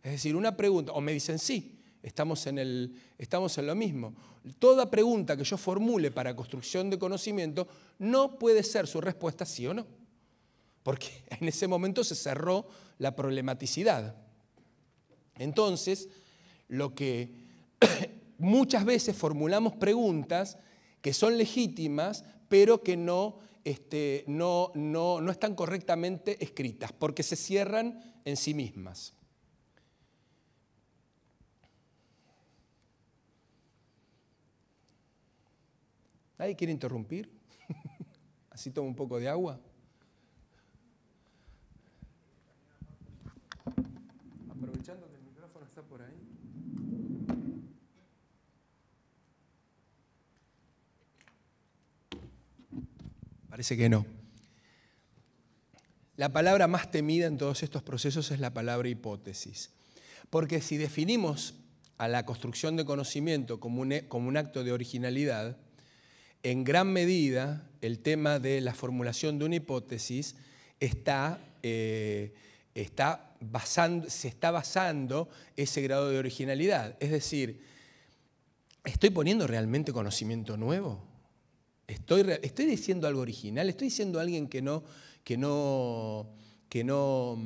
Es decir, una pregunta, o me dicen sí, estamos en, estamos en lo mismo. Toda pregunta que yo formule para construcción de conocimiento no puede ser su respuesta sí o no, porque en ese momento se cerró la problematicidad. Entonces, lo que muchas veces formulamos preguntas que son legítimas, pero que este, no, no están correctamente escritas, porque se cierran en sí mismas. ¿Nadie quiere interrumpir? Así tomo un poco de agua. Aprovechando que el micrófono está por ahí. Parece que no. La palabra más temida en todos estos procesos es la palabra hipótesis. Porque si definimos a la construcción de conocimiento como un, e, como un acto de originalidad, en gran medida el tema de la formulación de una hipótesis está, eh, está se está basando ese grado de originalidad. Es decir, ¿estoy poniendo realmente conocimiento nuevo? ¿Estoy, estoy diciendo algo original? ¿Estoy diciendo a alguien que no, que no, que no,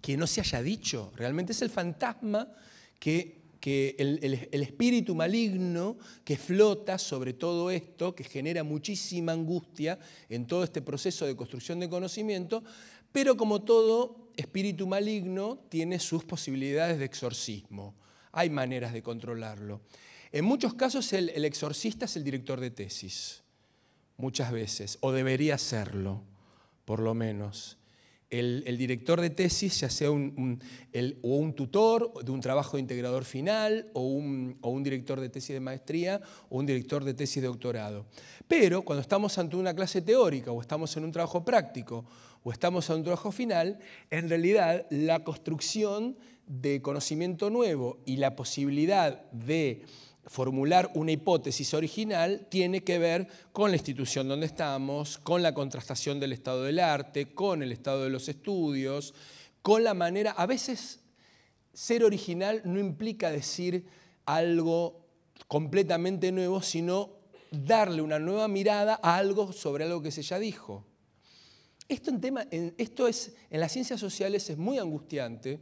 que no se haya dicho? Realmente es el fantasma que que el, espíritu maligno que flota sobre todo esto, que genera muchísima angustia en todo este proceso de construcción de conocimiento, pero como todo espíritu maligno tiene sus posibilidades de exorcismo. Hay maneras de controlarlo. En muchos casos el exorcista es el director de tesis, muchas veces, o debería serlo, por lo menos el, director de tesis, ya sea un, o tutor de un trabajo integrador final, o un, o un, director de tesis de maestría, o un director de tesis de doctorado. Pero cuando estamos ante una clase teórica, o estamos en un trabajo práctico, o estamos en un trabajo final, en realidad la construcción de conocimiento nuevo y la posibilidad de formular una hipótesis original tiene que ver con la institución donde estamos, con la contrastación del estado del arte, con el estado de los estudios, con la manera, a veces ser original no implica decir algo completamente nuevo, sino darle una nueva mirada a algo sobre algo que se ya dijo. Esto en, tema, esto es, en las ciencias sociales es muy angustiante,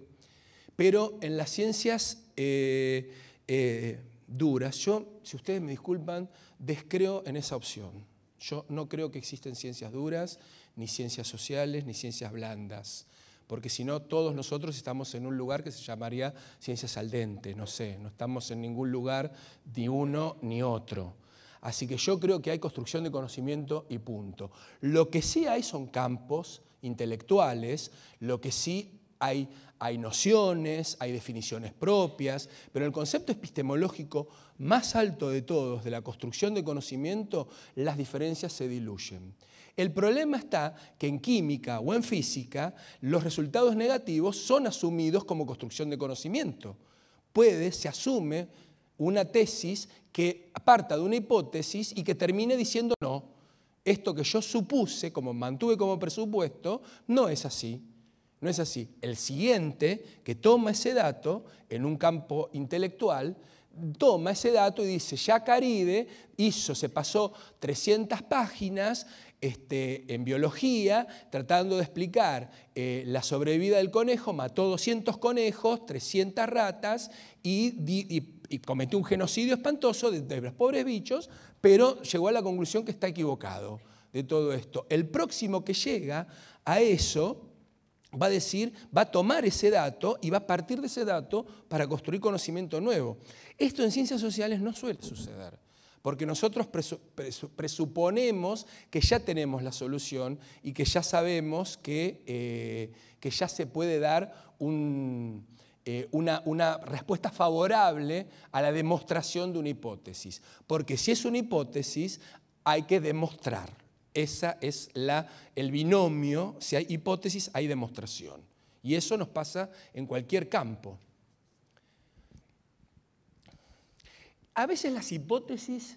pero en las ciencias... Eh, eh, duras. Yo, si ustedes me disculpan, descreo en esa opción. Yo no creo que existen ciencias duras, ni ciencias sociales, ni ciencias blandas, porque si no, todos nosotros estamos en un lugar que se llamaría ciencias al dente, no sé, no estamos en ningún lugar ni uno ni otro. Así que yo creo que hay construcción de conocimiento y punto. Lo que sí hay son campos intelectuales, lo que sí hay hay nociones, hay definiciones propias, pero el concepto epistemológico más alto de todos, de la construcción de conocimiento, las diferencias se diluyen. El problema está que en química o en física los resultados negativos son asumidos como construcción de conocimiento. Puede, se asume una tesis que aparta de una hipótesis y que termine diciendo no, esto que yo supuse, como mantuve como presupuesto, no es así. No es así. El siguiente que toma ese dato en un campo intelectual, toma ese dato y dice, ya Caride hizo, se pasó 300 páginas este, en biología tratando de explicar eh, la sobrevida del conejo, mató 200 conejos, 300 ratas y, cometió un genocidio espantoso de, de los pobres bichos, pero llegó a la conclusión que está equivocado de todo esto. El próximo que llega a eso, va a decir, va a tomar ese dato y va a partir de ese dato para construir conocimiento nuevo. Esto en ciencias sociales no suele suceder, porque nosotros presuponemos que ya tenemos la solución y que ya sabemos que, eh, que ya se puede dar eh, una, una, respuesta favorable a la demostración de una hipótesis, porque si es una hipótesis hay que demostrar. Esa es la, el binomio, si hay hipótesis, hay demostración. Y eso nos pasa en cualquier campo. A veces las hipótesis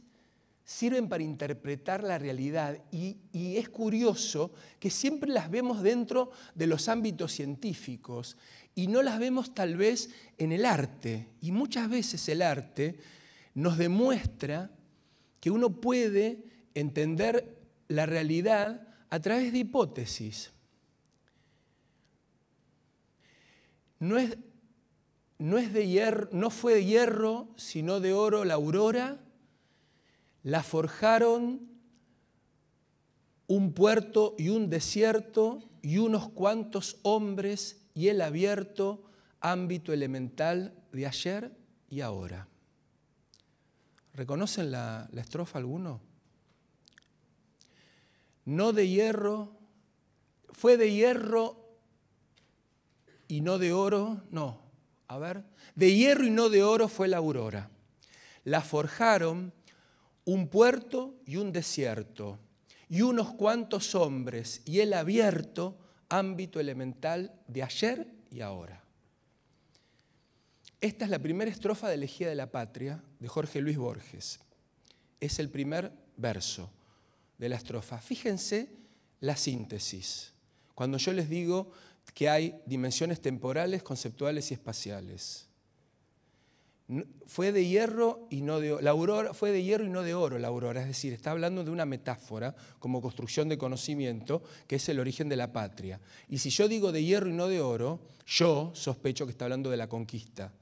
sirven para interpretar la realidad y, y, es curioso que siempre las vemos dentro de los ámbitos científicos y no las vemos tal vez en el arte. Y muchas veces el arte nos demuestra que uno puede entender la realidad a través de hipótesis. No, es, no, es de no fue de hierro, sino de oro la aurora. La forjaron un puerto y un desierto y unos cuantos hombres y el abierto ámbito elemental de ayer y ahora. ¿Reconocen la, la estrofa alguno? no de hierro, fue de hierro y no de oro, no, a ver, de hierro y no de oro fue la aurora. La forjaron un puerto y un desierto, y unos cuantos hombres, y el abierto ámbito elemental de ayer y ahora. Esta es la primera estrofa de Elegía de la Patria de Jorge Luis Borges. Es el primer verso de la estrofa. Fíjense la síntesis. Cuando yo les digo que hay dimensiones temporales, conceptuales y espaciales. Fue de hierro y no de fue de hierro y no de oro la aurora, es decir, está hablando de una metáfora como construcción de conocimiento, que es el origen de la patria. Y si yo digo de hierro y no de oro, yo sospecho que está hablando de la conquista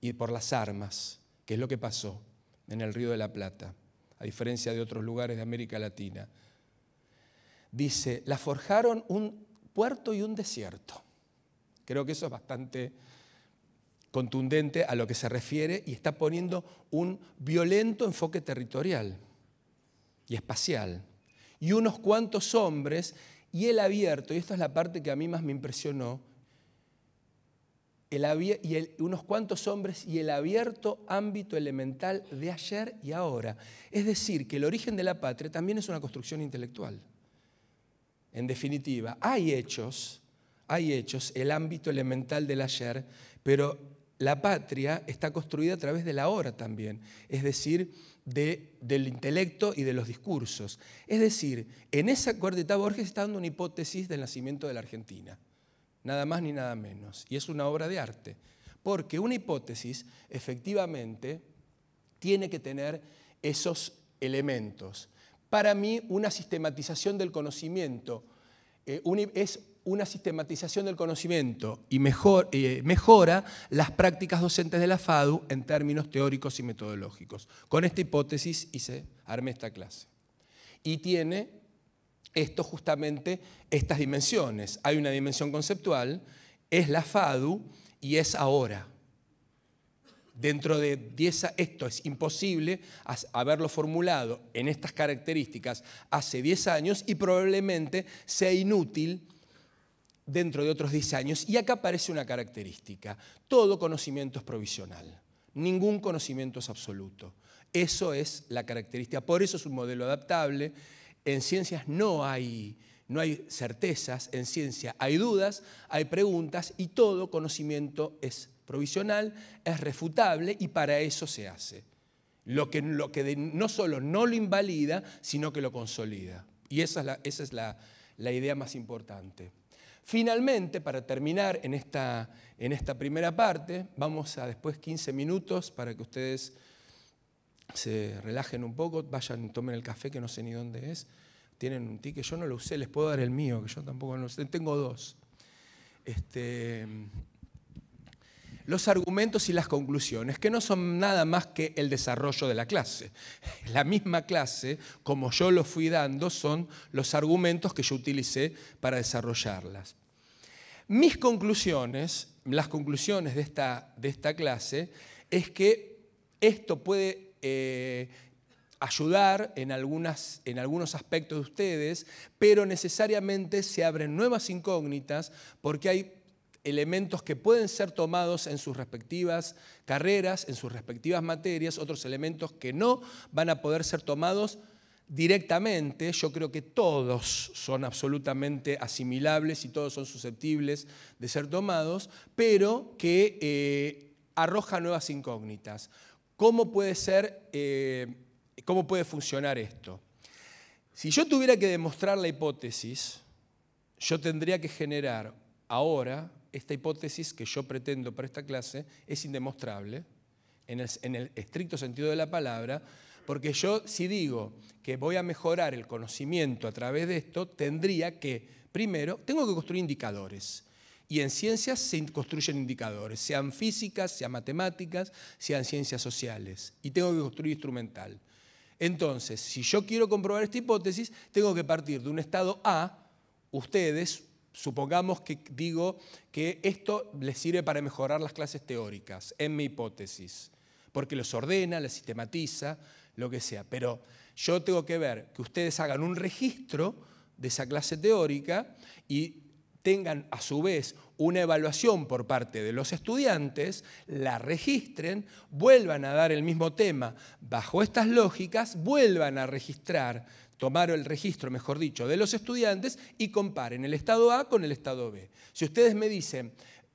y por las armas, que es lo que pasó en el Río de la Plata a diferencia de otros lugares de América Latina. Dice, la forjaron un puerto y un desierto. Creo que eso es bastante contundente a lo que se refiere y está poniendo un violento enfoque territorial y espacial. Y unos cuantos hombres y el abierto, y esta es la parte que a mí más me impresionó y unos cuantos hombres y el abierto ámbito elemental de ayer y ahora. Es decir, que el origen de la patria también es una construcción intelectual. En definitiva, hay hechos, hay hechos, el ámbito elemental del ayer, pero la patria está construida a través de la hora también, es decir, de, del intelecto y de los discursos. Es decir, en esa cuarteta Borges está dando una hipótesis del nacimiento de la Argentina nada más ni nada menos. Y es una obra de arte, porque una hipótesis efectivamente tiene que tener esos elementos. Para mí, una sistematización del conocimiento eh, es una sistematización del conocimiento y eh, mejora las prácticas docentes de la FADU en términos teóricos y metodológicos. Con esta hipótesis hice, armé esta clase. Y tiene esto justamente, estas dimensiones. Hay una dimensión conceptual, es la FADU y es ahora. Dentro de 10, esto es imposible haberlo formulado en estas características hace 10 años y probablemente sea inútil dentro de otros 10 años. Y acá aparece una característica, todo conocimiento es provisional, ningún conocimiento es absoluto. Eso es la característica, por eso es un modelo adaptable, en ciencias no hay, no hay certezas, en ciencia hay dudas, hay preguntas y todo conocimiento es provisional, es refutable y para eso se hace. Lo que, no solo no lo invalida, sino que lo consolida. Y esa es la, idea más importante. Finalmente, para terminar en esta, en esta primera parte, vamos a después 15 minutos para que ustedes se relajen un poco, vayan, tomen el café que no sé ni dónde es, tienen un ticket, yo no lo usé, les puedo dar el mío, que yo tampoco lo sé, tengo dos. Este, los argumentos y las conclusiones, que no son nada más que el desarrollo de la clase. La misma clase, como yo lo fui dando, son los argumentos que yo utilicé para desarrollarlas. Mis conclusiones, las conclusiones de esta, de esta clase, es que esto puede eh, ayudar en, algunas, en algunos aspectos de ustedes, pero necesariamente se abren nuevas incógnitas porque hay elementos que pueden ser tomados en sus respectivas carreras, en sus respectivas materias, otros elementos que no van a poder ser tomados directamente. Yo creo que todos son absolutamente asimilables y todos son susceptibles de ser tomados, pero que eh, arroja nuevas incógnitas cómo puede ser, eh, cómo puede funcionar esto. Si yo tuviera que demostrar la hipótesis, yo tendría que generar ahora esta hipótesis que yo pretendo para esta clase, es indemostrable en el estricto sentido de la palabra, porque yo si digo que voy a mejorar el conocimiento a través de esto, tendría que, primero, tengo que construir indicadores. Y en ciencias se construyen indicadores, sean físicas, sean matemáticas, sean ciencias sociales. Y tengo que construir instrumental. Entonces, si yo quiero comprobar esta hipótesis, tengo que partir de un estado A, ustedes, supongamos que digo que esto les sirve para mejorar las clases teóricas, en mi hipótesis, porque los ordena, las sistematiza, lo que sea. Pero yo tengo que ver que ustedes hagan un registro de esa clase teórica y tengan a su vez una evaluación por parte de los estudiantes, la registren, vuelvan a dar el mismo tema. Bajo estas lógicas, vuelvan a registrar, tomar el registro, mejor dicho, de los estudiantes y comparen el estado A con el estado B. Si ustedes me dicen,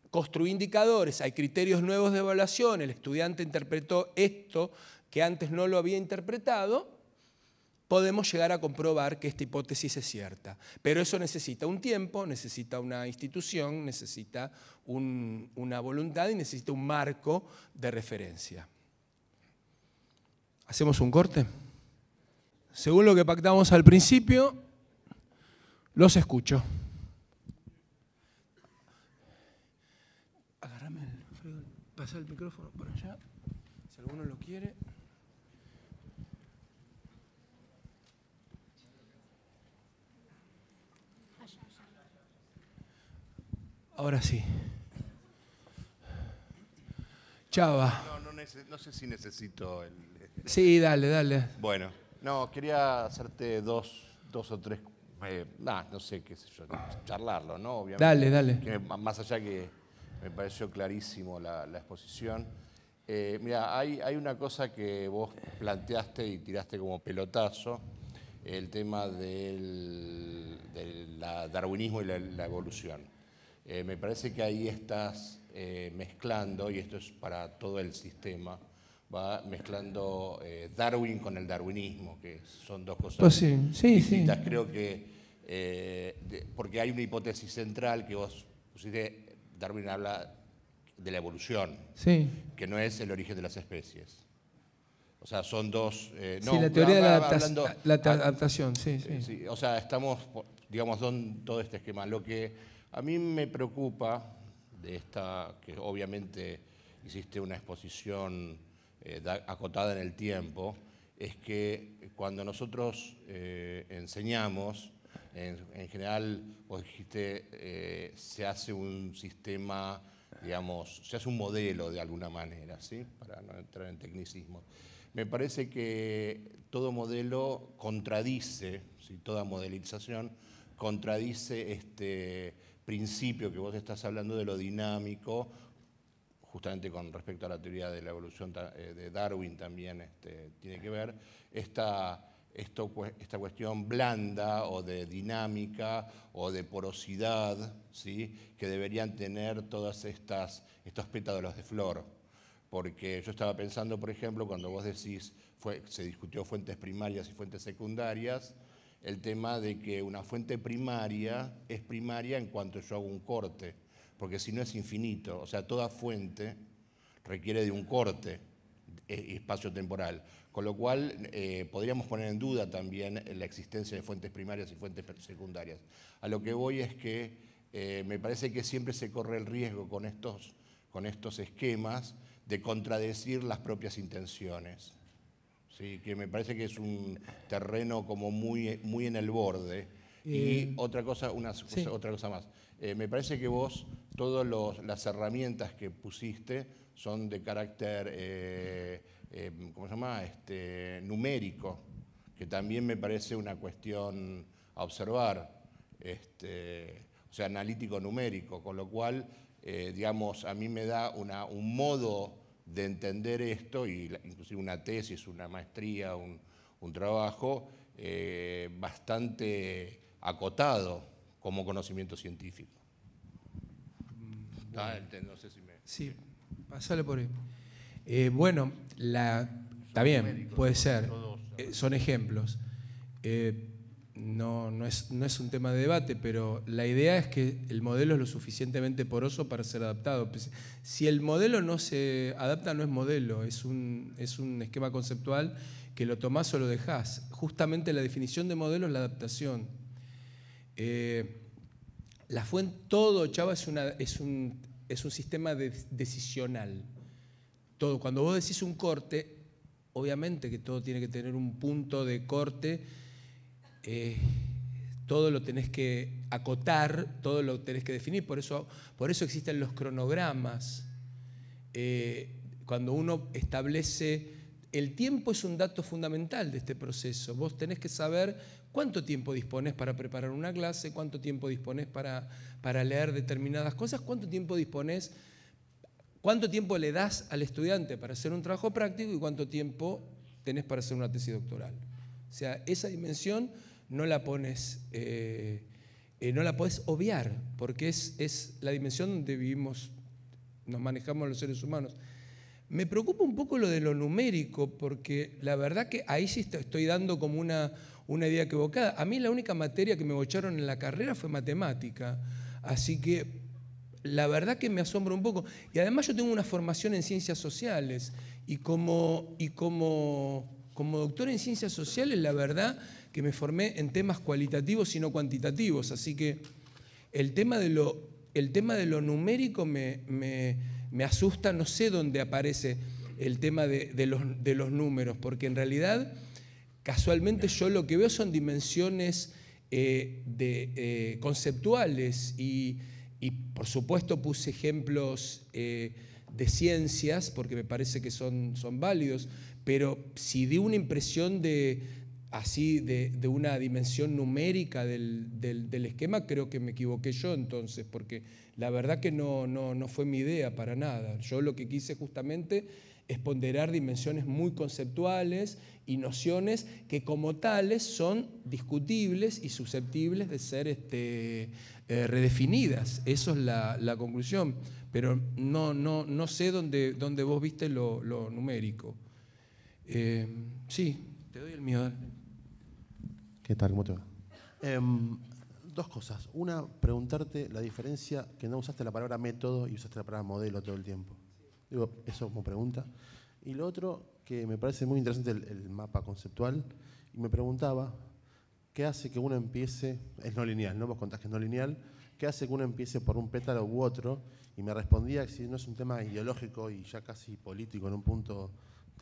construí indicadores, hay criterios nuevos de evaluación, el estudiante interpretó esto que antes no lo había interpretado, podemos llegar a comprobar que esta hipótesis es cierta. Pero eso necesita un tiempo, necesita una institución, necesita una voluntad y necesita un marco de referencia. ¿Hacemos un corte? Según lo que pactamos al principio, los escucho. Agarrame pasa el micrófono por allá, si alguno lo quiere. Ahora sí. Chava. No, sé si necesito el... Eh, sí, dale, dale. Bueno, no, quería hacerte dos, dos o tres, eh, no sé qué sé yo, charlarlo, ¿no? Obviamente. Dale, dale. Que más allá que me pareció clarísimo la, exposición. Eh, mira, hay, una cosa que vos planteaste y tiraste como pelotazo, el tema del, darwinismo y la evolución. Eh, me parece que ahí estás eh, mezclando, y esto es para todo el sistema, va mezclando eh, Darwin con el darwinismo, que son dos cosas pues sí, distintas. Creo que, porque hay una hipótesis central que vos pusiste, Darwin habla de la evolución, que no es el origen de las especies. O sea, son dos... no, sí, la teoría la, adaptación, sí, sí. o sea, estamos, digamos, donde todo este esquema. Lo que a mí me preocupa de esta, que obviamente hiciste una exposición eh, acotada en el tiempo, es que cuando nosotros eh, enseñamos, en, general, vos dijiste, eh, se hace un sistema, digamos, se hace un modelo de alguna manera, ¿sí? Para no entrar en tecnicismo. Me parece que todo modelo contradice, si toda modelización contradice este, principio que vos estás hablando de lo dinámico, justamente con respecto a la teoría de la evolución eh, de Darwin también este, tiene que ver, esta, cuestión blanda o de dinámica o de porosidad ¿sí? que deberían tener todas estas estos pétalos de flor. Porque yo estaba pensando, por ejemplo, cuando vos decís, se discutió fuentes primarias y fuentes secundarias, el tema de que una fuente primaria es primaria en cuanto yo hago un corte, porque si no es infinito, o sea, toda fuente requiere de un corte eh, espacio-temporal, con lo cual eh, podríamos poner en duda también la existencia de fuentes primarias y fuentes secundarias. A lo que voy es que eh, me parece que siempre se corre el riesgo con estos, con estos esquemas de contradecir las propias intenciones. Sí, que me parece que es un terreno como muy, muy en el borde. y eh, otra cosa, otra cosa más. Eh, me parece que vos, todas las herramientas que pusiste son de carácter, eh, ¿cómo se llama? Este, numérico, que también me parece una cuestión a observar, este, o sea, analítico numérico, con lo cual, digamos, a mí me da una, un modo de entender esto, y inclusive una tesis, una maestría, un, trabajo eh, bastante acotado como conocimiento científico. no sé si me... Sí, pasale por ahí. Eh, bueno, la, está bien, puede ser, eh, son ejemplos no, no, es, un tema de debate, pero la idea es que el modelo es lo suficientemente poroso para ser adaptado. Pues, si el modelo no se adapta, no es modelo, es un, esquema conceptual que lo tomás o lo dejás. Justamente la definición de modelo es la adaptación. Eh, la fuente, todo, Chava, es, un, es un sistema decisional. Todo. Cuando vos decís un corte, obviamente que todo tiene que tener un punto de corte eh, todo lo tenés que acotar, todo lo tenés que definir, por eso, por eso existen los cronogramas. Eh, cuando uno establece, el tiempo es un dato fundamental de este proceso, vos tenés que saber cuánto tiempo dispones para preparar una clase, cuánto tiempo dispones para, para leer determinadas cosas, cuánto tiempo dispones cuánto tiempo le das al estudiante para hacer un trabajo práctico y cuánto tiempo tenés para hacer una tesis doctoral. O sea, esa dimensión no la pones, eh, eh, no la podés obviar, porque es, es la dimensión donde vivimos, nos manejamos los seres humanos. Me preocupa un poco lo de lo numérico, porque la verdad que ahí sí estoy dando como una, una idea equivocada. A mí la única materia que me bocharon en la carrera fue matemática, así que la verdad que me asombra un poco. Y además yo tengo una formación en ciencias sociales y y como como doctor en ciencias sociales, la verdad que me formé en temas cualitativos y no cuantitativos, así que el tema de lo, el tema de lo numérico me, me, asusta, no sé dónde aparece el tema de, los, de, los, números, porque en realidad, casualmente yo lo que veo son dimensiones eh, de, eh, conceptuales y, y, por supuesto puse ejemplos eh, de ciencias, porque me parece que son, son válidos, pero si di una impresión de así de, una dimensión numérica del, esquema, creo que me equivoqué yo entonces, porque la verdad que no, fue mi idea para nada. Yo lo que quise justamente es ponderar dimensiones muy conceptuales y nociones que como tales son discutibles y susceptibles de ser este, eh, redefinidas. Eso es la, conclusión, pero no, sé dónde, vos viste lo numérico. Em, sí, te doy el mío. ¿Qué tal? ¿Cómo te va? Em, dos cosas. Una, preguntarte la diferencia que no usaste la palabra método y usaste la palabra modelo todo el tiempo. Digo, eso como pregunta. Y lo otro, que me parece muy interesante el, mapa conceptual, y me preguntaba, ¿qué hace que uno empiece, es no lineal, ¿no? Vos contás que es no lineal, ¿qué hace que uno empiece por un pétalo u otro? Y me respondía que si no es un tema ideológico y ya casi político en un punto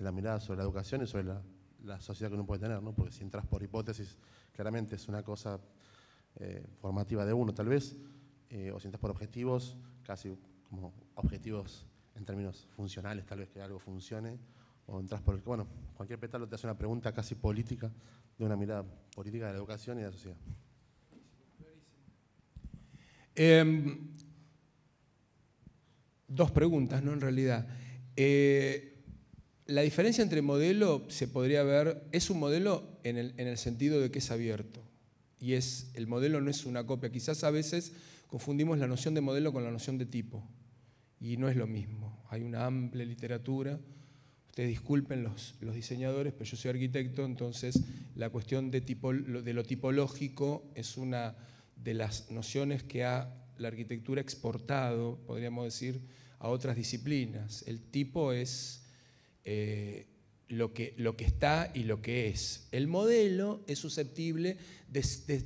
la mirada sobre la educación y sobre la, sociedad que uno puede tener, ¿no? porque si entras por hipótesis, claramente es una cosa eh, formativa de uno tal vez, eh, o si entras por objetivos, casi como objetivos en términos funcionales, tal vez que algo funcione, o entras por el, bueno, cualquier pétalo te hace una pregunta casi política, de una mirada política de la educación y de la sociedad. Em, dos preguntas, ¿no? En realidad. Eh, la diferencia entre modelo se podría ver, es un modelo en el, sentido de que es abierto. Y es, el modelo no es una copia. Quizás a veces confundimos la noción de modelo con la noción de tipo. Y no es lo mismo. Hay una amplia literatura. Ustedes disculpen los, los diseñadores, pero yo soy arquitecto, entonces la cuestión de, tipo, de lo tipológico es una de las nociones que ha la arquitectura exportado, podríamos decir, a otras disciplinas. El tipo es eh, lo, que, lo que está y lo que es. El modelo es susceptible,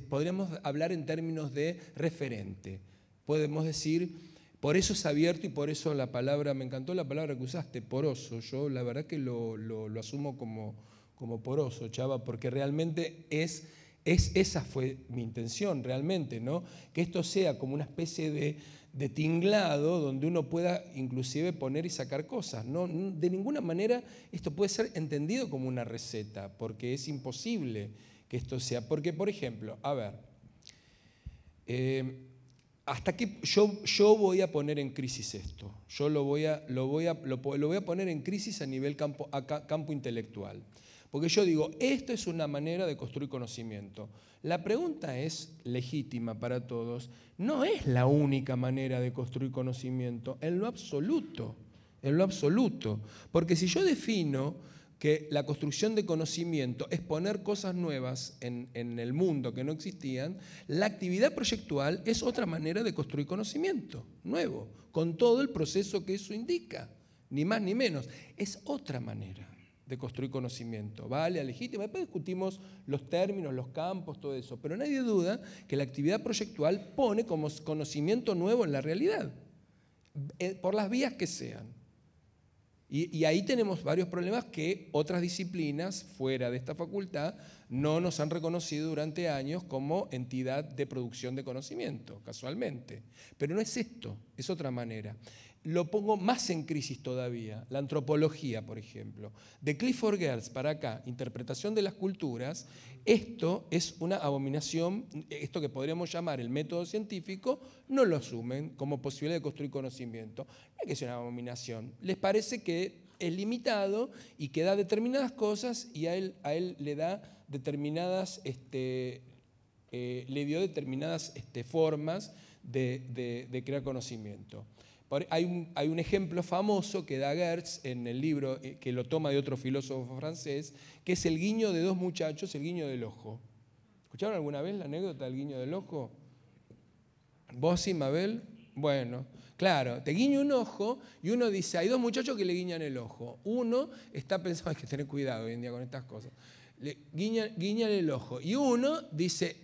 podríamos hablar en términos de referente. Podemos decir, por eso es abierto y por eso la palabra, me encantó la palabra que usaste, poroso. Yo la verdad que lo, lo asumo como, como poroso, chava, porque realmente es, es, esa fue mi intención, realmente, ¿no? Que esto sea como una especie de, de tinglado donde uno pueda inclusive poner y sacar cosas. No, de ninguna manera esto puede ser entendido como una receta, porque es imposible que esto sea. Porque, por ejemplo, a ver, eh, hasta que yo, voy a poner en crisis esto, yo lo voy a, lo voy a, poner en crisis a nivel campo, campo intelectual. Porque yo digo, esto es una manera de construir conocimiento. La pregunta es legítima para todos. No es la única manera de construir conocimiento, en lo absoluto, en lo absoluto. Porque si yo defino que la construcción de conocimiento es poner cosas nuevas en el mundo que no existían, la actividad proyectual es otra manera de construir conocimiento nuevo, con todo el proceso que eso indica, ni más ni menos. Es otra manera de construir conocimiento. Vale, legítimo. después discutimos los términos, los campos, todo eso, pero nadie duda que la actividad proyectual pone como conocimiento nuevo en la realidad, eh, por las vías que sean. y ahí tenemos varios problemas que otras disciplinas fuera de esta facultad no nos han reconocido durante años como entidad de producción de conocimiento, casualmente. Pero no es esto, es otra manera lo pongo más en crisis todavía, la antropología, por ejemplo. De Clifford girls para acá, interpretación de las culturas, esto es una abominación, esto que podríamos llamar el método científico, no lo asumen como posibilidad de construir conocimiento. No es que sea una abominación, les parece que es limitado y que da determinadas cosas y a él, a él le da determinadas, este, eh, le dio determinadas este, formas de crear conocimiento. Hay un, ejemplo famoso que da Gertz en el libro, eh, que lo toma de otro filósofo francés, que es el guiño de dos muchachos, el guiño del ojo. ¿Escucharon alguna vez la anécdota del guiño del ojo? ¿Vos y Mabel? Bueno, claro, te guiño un ojo y uno dice, hay dos muchachos que le guiñan el ojo. Uno está pensando, hay que tener cuidado hoy en día con estas cosas, le guiñan, el ojo. Y uno dice,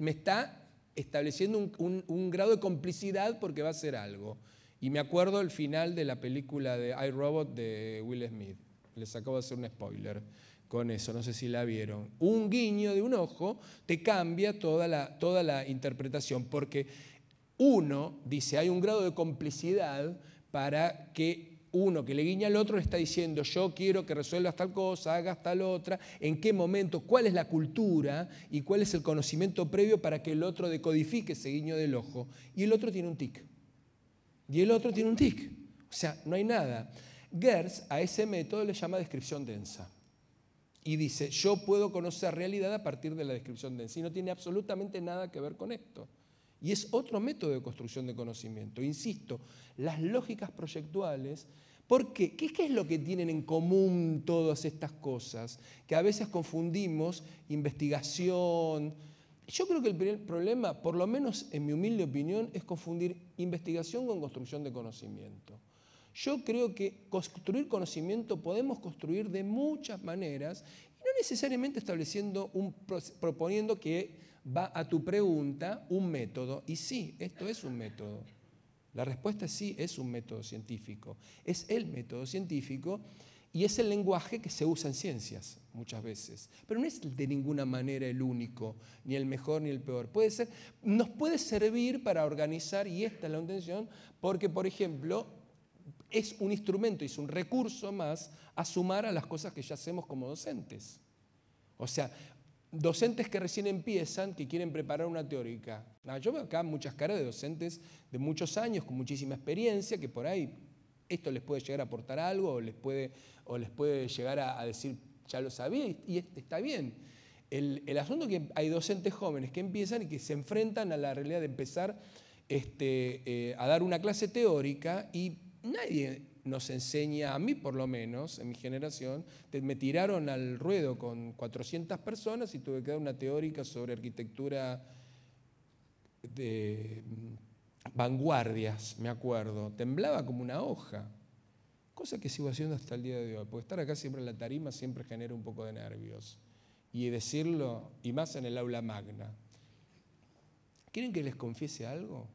me está estableciendo un grado de complicidad porque va a hacer algo. Y me acuerdo el final de la película de I Robot de Will Smith. Les acabo de hacer un spoiler con eso, no sé si la vieron. Un guiño de un ojo te cambia toda la, toda la interpretación, porque uno dice, hay un grado de complicidad para que uno que le guiña al otro le está diciendo, yo quiero que resuelvas tal cosa, hagas tal otra, en qué momento, cuál es la cultura y cuál es el conocimiento previo para que el otro decodifique ese guiño del ojo. Y el otro tiene un tic y el otro tiene un tic. O sea, no hay nada. Gers a ese método le llama descripción densa. Y dice, yo puedo conocer realidad a partir de la descripción densa. Y no tiene absolutamente nada que ver con esto. Y es otro método de construcción de conocimiento. Insisto, las lógicas proyectuales ¿Por qué? qué? ¿Qué, es lo que tienen en común todas estas cosas? Que a veces confundimos investigación, yo creo que el primer problema, por lo menos en mi humilde opinión, es confundir investigación con construcción de conocimiento. Yo creo que construir conocimiento podemos construir de muchas maneras y no necesariamente estableciendo un proponiendo que va a tu pregunta un método y sí, esto es un método. La respuesta es sí, es un método científico. Es el método científico y es el lenguaje que se usa en ciencias muchas veces. Pero no es de ninguna manera el único, ni el mejor ni el peor. Puede ser, nos puede servir para organizar, y esta es la intención, porque, por ejemplo, es un instrumento, es un recurso más a sumar a las cosas que ya hacemos como docentes. O sea, docentes que recién empiezan, que quieren preparar una teórica. Ah, yo veo acá muchas caras de docentes de muchos años, con muchísima experiencia, que por ahí esto les puede llegar a aportar algo o les puede, o les puede llegar a, decir, ya lo sabía y, este está bien. El, el, asunto que hay docentes jóvenes que empiezan y que se enfrentan a la realidad de empezar este, eh, a dar una clase teórica y nadie nos enseña, a mí por lo menos, en mi generación, me tiraron al ruedo con 400 personas y tuve que dar una teórica sobre arquitectura de vanguardias, me acuerdo, temblaba como una hoja, cosa que sigo haciendo hasta el día de hoy, porque estar acá siempre en la tarima siempre genera un poco de nervios. Y decirlo, y más en el aula magna. ¿Quieren que les confiese algo?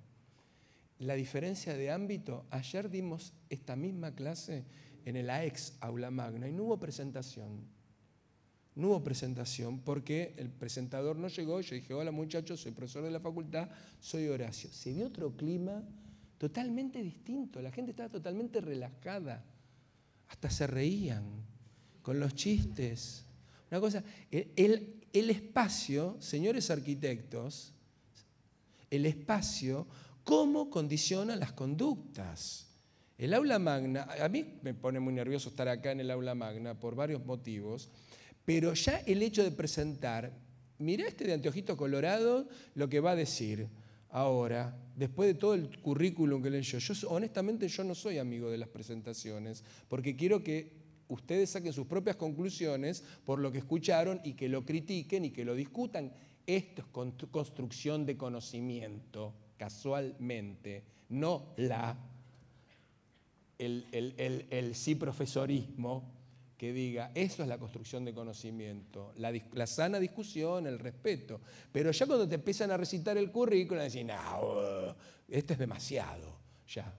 La diferencia de ámbito, ayer dimos esta misma clase en el ex aula magna y no hubo presentación. No hubo presentación porque el presentador no llegó. Yo dije, hola muchachos, soy profesor de la facultad, soy Horacio. Se vio otro clima totalmente distinto. La gente estaba totalmente relajada. Hasta se reían con los chistes. Una cosa, el espacio, señores arquitectos, el espacio, cómo condiciona las conductas. El aula magna, a mí me pone muy nervioso estar acá en el aula magna por varios motivos. Pero ya el hecho de presentar, mirá este de anteojito colorado lo que va a decir ahora, después de todo el currículum que leyó. Yo honestamente yo no soy amigo de las presentaciones, porque quiero que ustedes saquen sus propias conclusiones por lo que escucharon y que lo critiquen y que lo discutan. Esto es construcción de conocimiento, casualmente, no la, el sí profesorismo que diga, eso es la construcción de conocimiento, la, sana discusión, el respeto. Pero ya cuando te empiezan a recitar el currículum, decís, no, esto es demasiado, ya.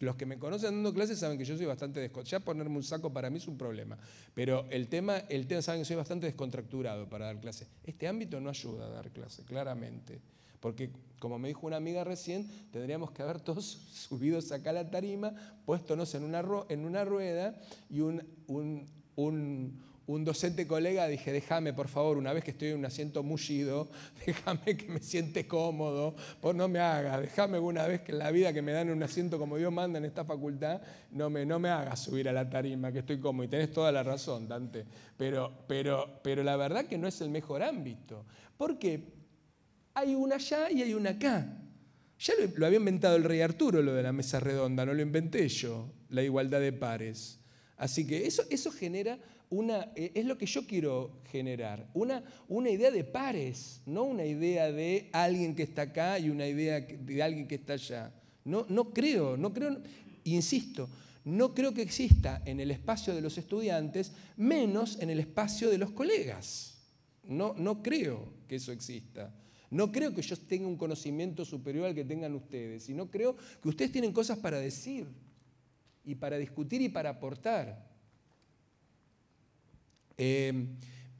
Los que me conocen dando clases saben que yo soy bastante descontracturado. Ya ponerme un saco para mí es un problema. Pero el tema, el tema saben que soy bastante descontracturado para dar clases. Este ámbito no ayuda a dar clases, claramente. Porque, como me dijo una amiga recién, tendríamos que haber todos subidos acá a la tarima, puéstonos en una, en una rueda y un un, docente colega, dije, déjame, por favor, una vez que estoy en un asiento mullido, déjame que me siente cómodo, por no me hagas, déjame una vez que en la vida que me dan un asiento como Dios manda en esta facultad, no me, no me hagas subir a la tarima, que estoy cómodo. Y tenés toda la razón, Dante, pero, pero, pero la verdad que no es el mejor ámbito, porque hay una allá y hay una acá. Ya lo había inventado el rey Arturo, lo de la mesa redonda, no lo inventé yo, la igualdad de pares. Así que eso, eso genera una, eh, es lo que yo quiero generar, una, una idea de pares, no una idea de alguien que está acá y una idea de alguien que está allá. No, no creo, no creo, insisto, no creo que exista en el espacio de los estudiantes, menos en el espacio de los colegas. No, no creo que eso exista. No creo que yo tenga un conocimiento superior al que tengan ustedes, sino creo que ustedes tienen cosas para decir y para discutir y para aportar. Em,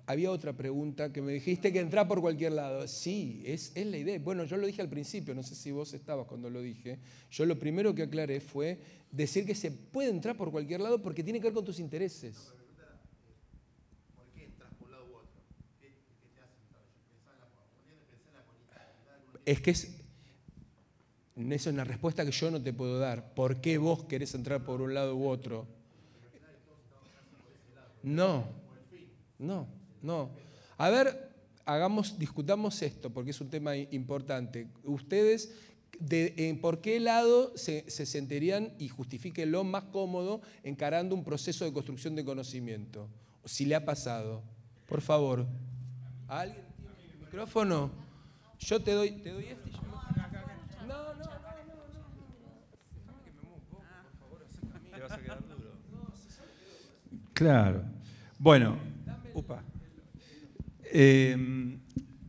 había otra pregunta que me dijiste que entra por cualquier lado. Sí, es, la idea. Bueno, yo lo dije al principio, no sé si vos estabas cuando lo dije. Yo lo primero que aclaré fue decir que se puede entrar por cualquier lado porque tiene que ver con tus intereses. Es que es, esa es una respuesta que yo no te puedo dar. ¿Por qué vos querés entrar por un lado u otro? No, no, no. A ver, hagamos, discutamos esto, porque es un tema importante. Ustedes, de, eh, ¿por qué lado se, se sentirían y lo más cómodo encarando un proceso de construcción de conocimiento? Si le ha pasado. Por favor. ¿Alguien tiene el micrófono? Yo te doy, te doy este. Claro. Bueno, upa. Em,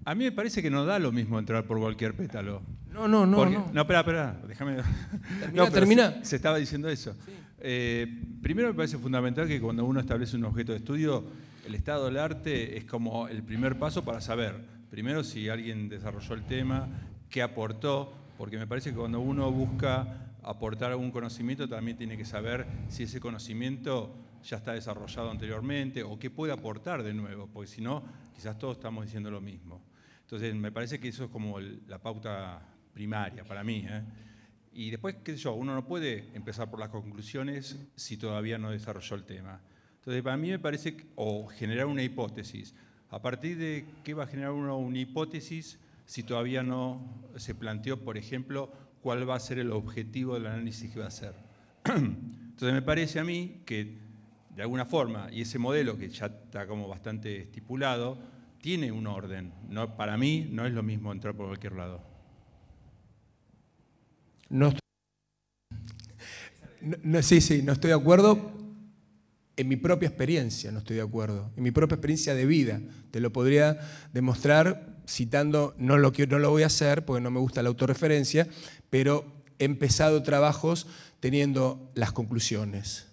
a mí me parece que no da lo mismo entrar por cualquier pétalo. No, no, no. no, espera, espera, déjame. Termina, no, termina. Se, estaba diciendo eso. Eh, primero me parece fundamental que cuando uno establece un objeto de estudio, el estado del arte es como el primer paso para saber, primero, si alguien desarrolló el tema, qué aportó, porque me parece que cuando uno busca aportar algún conocimiento, también tiene que saber si ese conocimiento ya está desarrollado anteriormente o qué puede aportar de nuevo, porque si no, quizás todos estamos diciendo lo mismo. Entonces, me parece que eso es como la pauta primaria para mí. ¿eh? Y después, qué sé yo, uno no puede empezar por las conclusiones si todavía no desarrolló el tema. Entonces, para mí me parece, o generar una hipótesis, a partir de qué va a generar uno una hipótesis si todavía no se planteó, por ejemplo, cuál va a ser el objetivo del análisis que va a hacer. Entonces, me parece a mí que de alguna forma, y ese modelo que ya está como bastante estipulado, tiene un orden. No, para mí no es lo mismo entrar por cualquier lado. No, sí, sí, no estoy de acuerdo. En mi propia experiencia no estoy de acuerdo. En mi propia experiencia de vida. Te lo podría demostrar citando, no lo, no lo voy a hacer porque no me gusta la autorreferencia, pero he empezado trabajos teniendo las conclusiones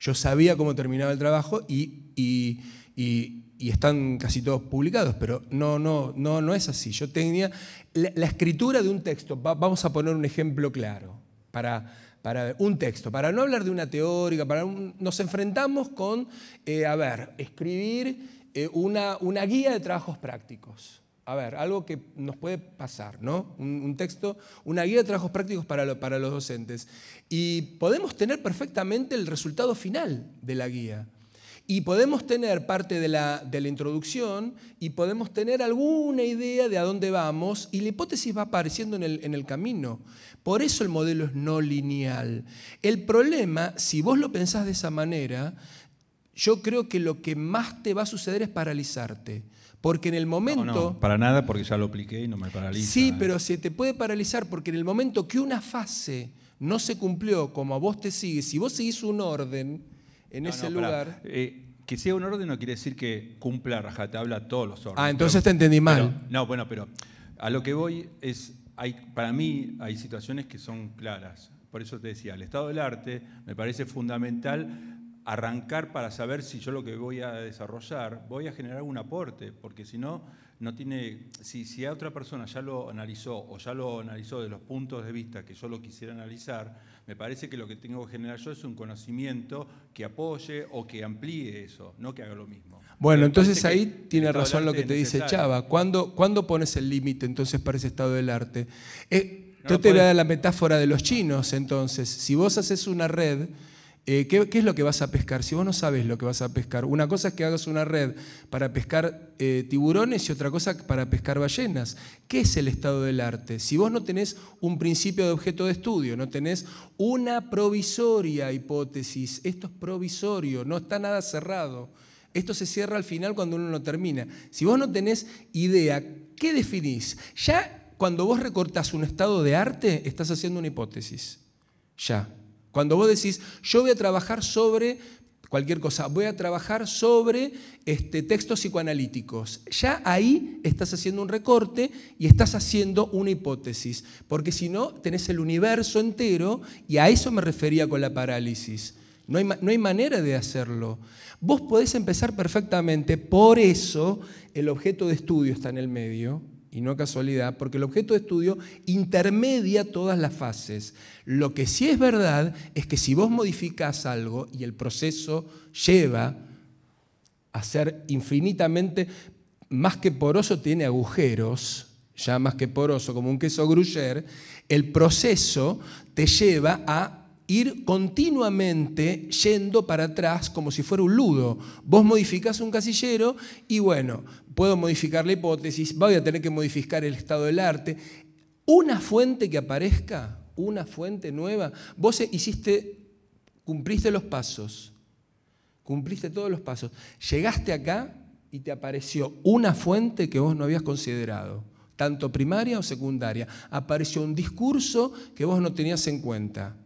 yo sabía cómo terminaba el trabajo y, están casi todos publicados, pero no, no, no, no es así. Yo tenía la, escritura de un texto, vamos a poner un ejemplo claro, para, un texto, para no hablar de una teórica, para nos enfrentamos con, eh, a ver, escribir eh, una, una guía de trabajos prácticos a ver, algo que nos puede pasar, ¿no? Un, texto, una guía de trabajos prácticos para, los docentes. Y podemos tener perfectamente el resultado final de la guía. Y podemos tener parte de la, introducción y podemos tener alguna idea de a dónde vamos y la hipótesis va apareciendo en el, en el camino. Por eso el modelo es no lineal. El problema, si vos lo pensás de esa manera, yo creo que lo que más te va a suceder es paralizarte. Porque en el momento... para nada porque ya lo apliqué y no me paraliza. Sí, pero se te puede paralizar porque en el momento que una fase no se cumplió como a vos te sigue, si vos seguís un orden en ese lugar... Eh, que sea un orden no quiere decir que cumpla rajatabla todos los órdenes. Ah, entonces te entendí mal. no, bueno, pero a lo que voy es, hay, para mí hay situaciones que son claras. Por eso te decía, el estado del arte me parece fundamental arrancar para saber si yo lo que voy a desarrollar, voy a generar un aporte, porque si no, no tiene, si, si a otra persona ya lo analizó o ya lo analizó de los puntos de vista que yo lo quisiera analizar, me parece que lo que tengo que generar yo es un conocimiento que apoye o que amplíe eso, no que haga lo mismo. Bueno, entonces ahí tiene razón lo que te dice Chava. ¿Cuándo, pones el límite entonces para ese estado del arte? Eh, te voy a la metáfora de los chinos, entonces. Si vos haces una red eh, ¿qué, es lo que vas a pescar? Si vos no sabes lo que vas a pescar, una cosa es que hagas una red para pescar eh, tiburones y otra cosa para pescar ballenas. ¿Qué es el estado del arte? Si vos no tenés un principio de objeto de estudio, no tenés una provisoria hipótesis, esto es provisorio, no está nada cerrado. Esto se cierra al final cuando uno no termina. Si vos no tenés idea, ¿qué definís? Ya cuando vos recortás un estado de arte, estás haciendo una hipótesis. Ya. Cuando vos decís, yo voy a trabajar sobre cualquier cosa, voy a trabajar sobre este, textos psicoanalíticos. Ya ahí estás haciendo un recorte y estás haciendo una hipótesis, porque si no, tenés el universo entero y a eso me refería con la parálisis. No hay, no hay manera de hacerlo. Vos podés empezar perfectamente, por eso el objeto de estudio está en el medio, y no casualidad, porque el objeto de estudio intermedia todas las fases. Lo que sí es verdad es que si vos modificás algo y el proceso lleva a ser infinitamente, más que poroso, tiene agujeros, ya más que poroso, como un queso gruyere, el proceso te lleva a ir continuamente yendo para atrás como si fuera un ludo. Vos modificás un casillero y bueno, puedo modificar la hipótesis, voy a tener que modificar el estado del arte. Una fuente que aparezca, una fuente nueva, vos hiciste, cumpliste los pasos, cumpliste todos los pasos, llegaste acá y te apareció una fuente que vos no habías considerado tanto primaria o secundaria. Apareció un discurso que vos no tenías en cuenta.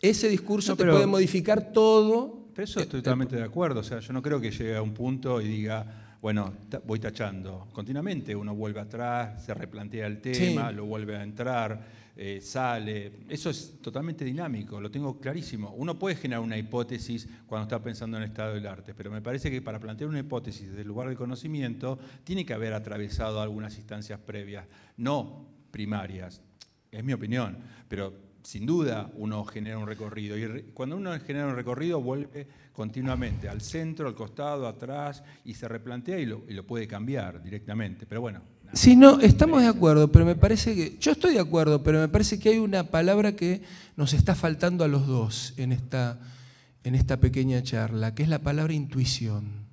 Ese discurso te puede modificar todo. Pero eso eh, estoy totalmente eh, de acuerdo. O sea, yo no creo que llegue a un punto y diga, bueno, voy tachando. Continuamente uno vuelve atrás, se replantea el tema, lo vuelve a entrar, eh, sale. Eso es totalmente dinámico, lo tengo clarísimo. Uno puede generar una hipótesis cuando está pensando en el estado del arte, pero me parece que para plantear una hipótesis desde el lugar del conocimiento, tiene que haber atravesado algunas instancias previas, no primarias. Es mi opinión, pero sin duda uno genera un recorrido. Y cuando uno genera un recorrido vuelve continuamente al centro, al costado, atrás, y se replantea y lo, lo puede cambiar directamente. Pero bueno. Sí, no, estamos de acuerdo, pero me parece que, yo estoy de acuerdo, pero me parece que hay una palabra que nos está faltando a los dos en esta pequeña charla, que es la palabra intuición.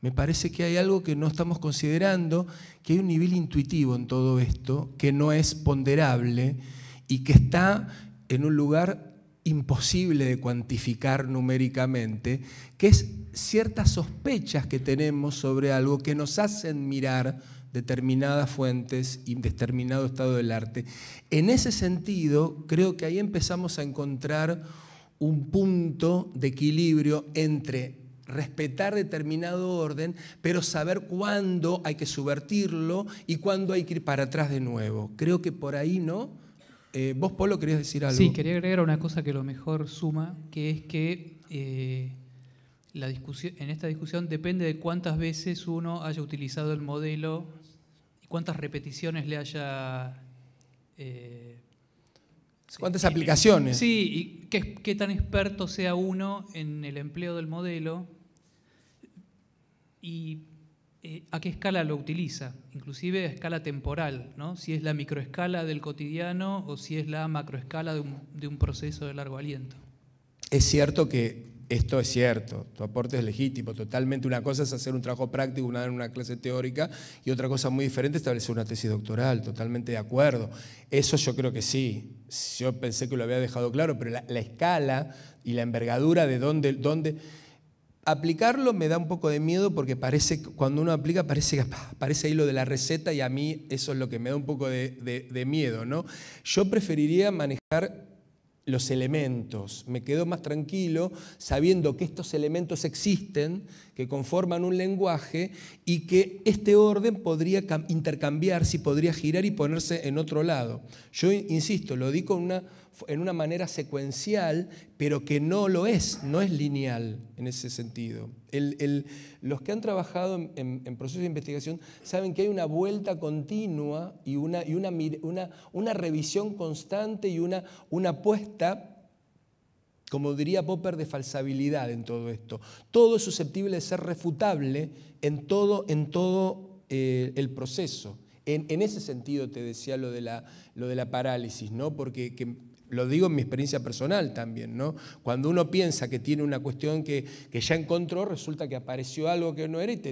Me parece que hay algo que no estamos considerando, que hay un nivel intuitivo en todo esto, que no es ponderable y que está en un lugar imposible de cuantificar numéricamente, que es ciertas sospechas que tenemos sobre algo que nos hacen mirar determinadas fuentes y determinado estado del arte. En ese sentido, creo que ahí empezamos a encontrar un punto de equilibrio entre respetar determinado orden, pero saber cuándo hay que subvertirlo y cuándo hay que ir para atrás de nuevo. Creo que por ahí, ¿no? Eh, vos, Polo, querías decir algo. Sí, quería agregar una cosa que lo mejor suma, que es que eh, la discusión, en esta discusión depende de cuántas veces uno haya utilizado el modelo y cuántas repeticiones le haya... Eh, ¿Cuántas aplicaciones? Sí, y qué, qué tan experto sea uno en el empleo del modelo. Y eh, a qué escala lo utiliza, inclusive a escala temporal, ¿no? si es la microescala del cotidiano o si es la macroescala de un, proceso de largo aliento. Es cierto que esto es cierto, tu aporte es legítimo, totalmente una cosa es hacer un trabajo práctico, una, una clase teórica, y otra cosa muy diferente es establecer una tesis doctoral, totalmente de acuerdo. Eso yo creo que sí, yo pensé que lo había dejado claro, pero la, escala y la envergadura de dónde, dónde aplicarlo me da un poco de miedo porque parece, cuando uno aplica parece, parece ahí lo de la receta y a mí eso es lo que me da un poco de, miedo. ¿no? Yo preferiría manejar los elementos. Me quedo más tranquilo sabiendo que estos elementos existen, que conforman un lenguaje y que este orden podría intercambiarse y podría girar y ponerse en otro lado. Yo insisto, lo di con una en una manera secuencial, pero que no lo es, no es lineal en ese sentido. los que han trabajado en, procesos de investigación saben que hay una vuelta continua y una, y una, una, revisión constante y una, una apuesta como diría Popper, de falsabilidad en todo esto. Todo es susceptible de ser refutable en todo, en todo eh, el proceso. En, ese sentido te decía lo de la, lo de la parálisis, ¿no? porque lo digo en mi experiencia personal también, ¿no? Cuando uno piensa que tiene una cuestión que, que ya encontró, resulta que apareció algo que no era y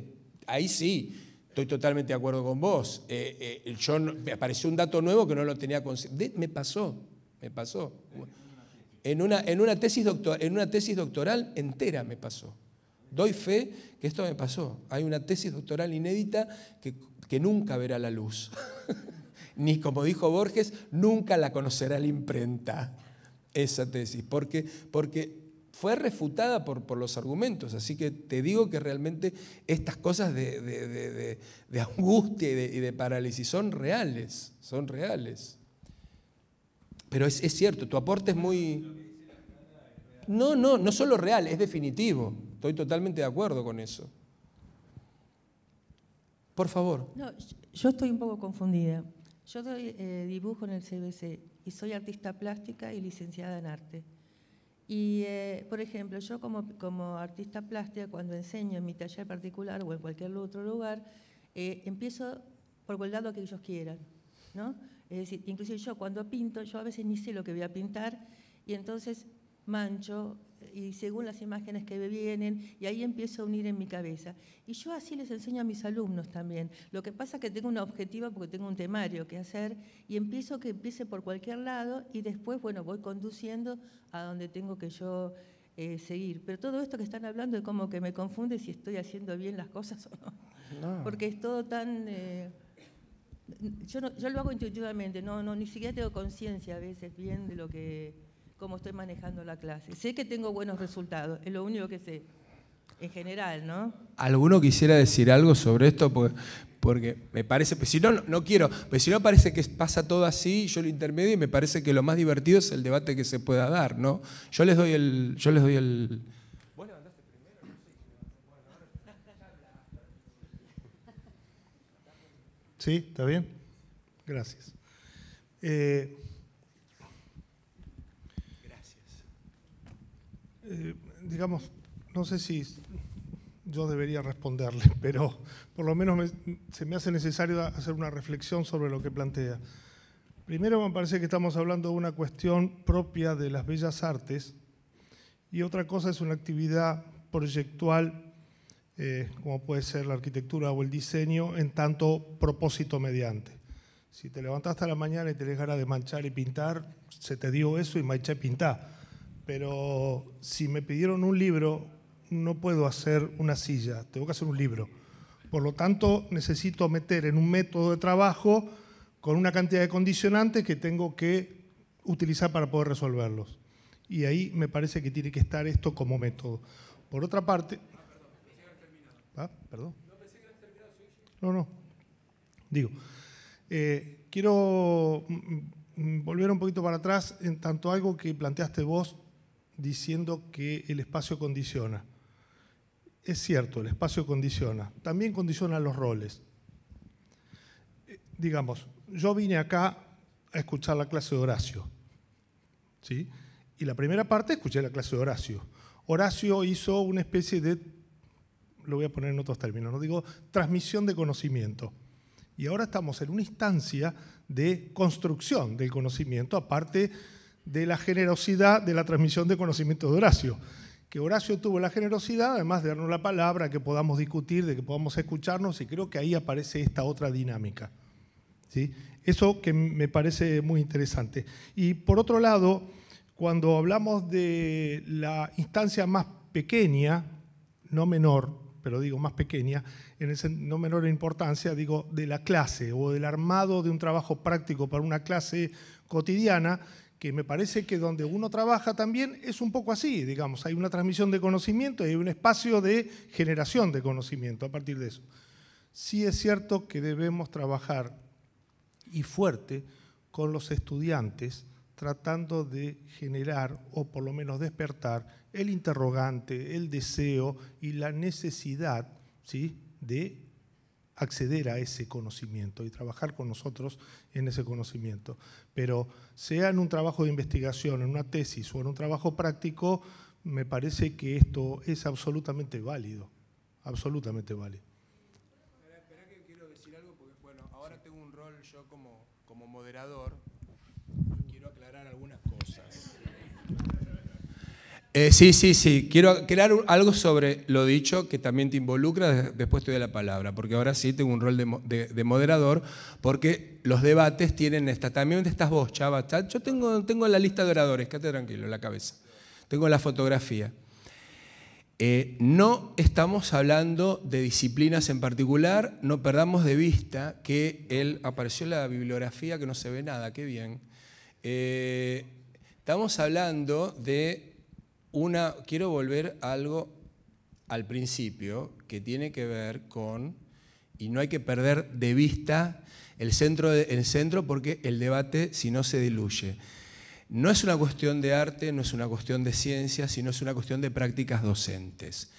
ahí sí, estoy totalmente de acuerdo con vos. Eh, eh yo, me apareció un dato nuevo que no lo tenía Me pasó, me pasó. En una, en, una tesis doctor, en una tesis doctoral entera me pasó. Doy fe que esto me pasó. Hay una tesis doctoral inédita que, que nunca verá la luz. ni como dijo Borges, nunca la conocerá la imprenta, esa tesis, porque, porque fue refutada por, por, los argumentos. Así que te digo que realmente estas cosas de, de, angustia y, de, parálisis son reales, son reales. Pero es, cierto, tu aporte es muy... No, no, no solo real, es definitivo. Estoy totalmente de acuerdo con eso. Por favor. yo estoy un poco confundida. Yo doy eh, dibujo en el CBC y soy artista plástica y licenciada en arte. Y, eh, por ejemplo, yo como, como, artista plástica, cuando enseño en mi taller particular o en cualquier otro lugar, eh, empiezo por el lo que ellos quieran, ¿no? Es decir, inclusive yo cuando pinto, yo a veces ni sé lo que voy a pintar y entonces mancho, y según las imágenes que me vienen, y ahí empiezo a unir en mi cabeza. Y yo así les enseño a mis alumnos también. Lo que pasa es que tengo una objetiva porque tengo un temario que hacer, y empiezo que empiece por cualquier lado, y después, bueno, voy conduciendo a donde tengo que yo eh, seguir. Pero todo esto que están hablando es como que me confunde si estoy haciendo bien las cosas o no. Porque es todo tan... Eh, yo, yo lo hago intuitivamente, no, no, ni siquiera tengo conciencia a veces bien de lo que cómo estoy manejando la clase. Sé que tengo buenos resultados, es lo único que sé, en general, ¿no? ¿Alguno quisiera decir algo sobre esto? Porque, me parece, pues, si no, no, quiero, pues si no parece que pasa todo así, yo lo intermedio y me parece que lo más divertido es el debate que se pueda dar, ¿no? Yo les doy el... Yo les doy el ¿Sí? ¿Está bien? Gracias. Eh, Eh, digamos, no sé si yo debería responderle, pero por lo menos se me hace necesario hacer una reflexión sobre lo que plantea. Primero me parece que estamos hablando de una cuestión propia de las bellas artes y otra cosa es una actividad proyectual, eh, como puede ser la arquitectura o el diseño, en tanto propósito mediante. Si te levantaste a la mañana y te dejara de manchar y pintar, se te dio eso y manché pintar pero si me pidieron un libro, no puedo hacer una silla, tengo que hacer un libro. Por lo tanto, necesito meter en un método de trabajo con una cantidad de condicionantes que tengo que utilizar para poder resolverlos. Y ahí me parece que tiene que estar esto como método. Por otra parte... Ah, perdón. No, no. Digo, eh, quiero mm, mm, volver un poquito para atrás en tanto algo que planteaste vos diciendo que el espacio condiciona. Es cierto, el espacio condiciona. También condiciona los roles. Eh, digamos, yo vine acá a escuchar la clase de Horacio. ¿sí? Y la primera parte escuché la clase de Horacio. Horacio hizo una especie de, lo voy a poner en otros términos, no digo, transmisión de conocimiento. Y ahora estamos en una instancia de construcción del conocimiento, aparte de la generosidad de la transmisión de conocimiento de Horacio. Que Horacio tuvo la generosidad, además de darnos la palabra, que podamos discutir, de que podamos escucharnos, y creo que ahí aparece esta otra dinámica. ¿sí? Eso que me parece muy interesante. Y por otro lado, cuando hablamos de la instancia más pequeña, no menor, pero digo más pequeña, en no menor importancia, digo, de la clase o del armado de un trabajo práctico para una clase cotidiana, que me parece que donde uno trabaja también es un poco así, digamos, hay una transmisión de conocimiento y hay un espacio de generación de conocimiento a partir de eso. Sí es cierto que debemos trabajar y fuerte con los estudiantes tratando de generar o por lo menos despertar el interrogante, el deseo y la necesidad ¿sí? de acceder a ese conocimiento y trabajar con nosotros en ese conocimiento. Pero sea en un trabajo de investigación, en una tesis o en un trabajo práctico, me parece que esto es absolutamente válido, absolutamente válido. que quiero decir algo, porque bueno, ahora tengo un rol yo como, moderador quiero aclarar algunas cosas. Eh, sí, sí, sí. Quiero crear algo sobre lo dicho que también te involucra, después te doy la palabra, porque ahora sí tengo un rol de, moderador, porque los debates tienen esta. También estas vos, chava. Yo tengo, tengo la lista de oradores, quédate tranquilo en la cabeza. Tengo la fotografía. Eh, no estamos hablando de disciplinas en particular, no perdamos de vista que él apareció en la bibliografía que no se ve nada, qué bien. Eh, estamos hablando de quiero volver algo al principio que tiene que ver con, y no hay que perder de vista el centro, el centro porque el debate si no se diluye. No es una cuestión de arte, no es una cuestión de ciencia, sino es una cuestión de prácticas docentes.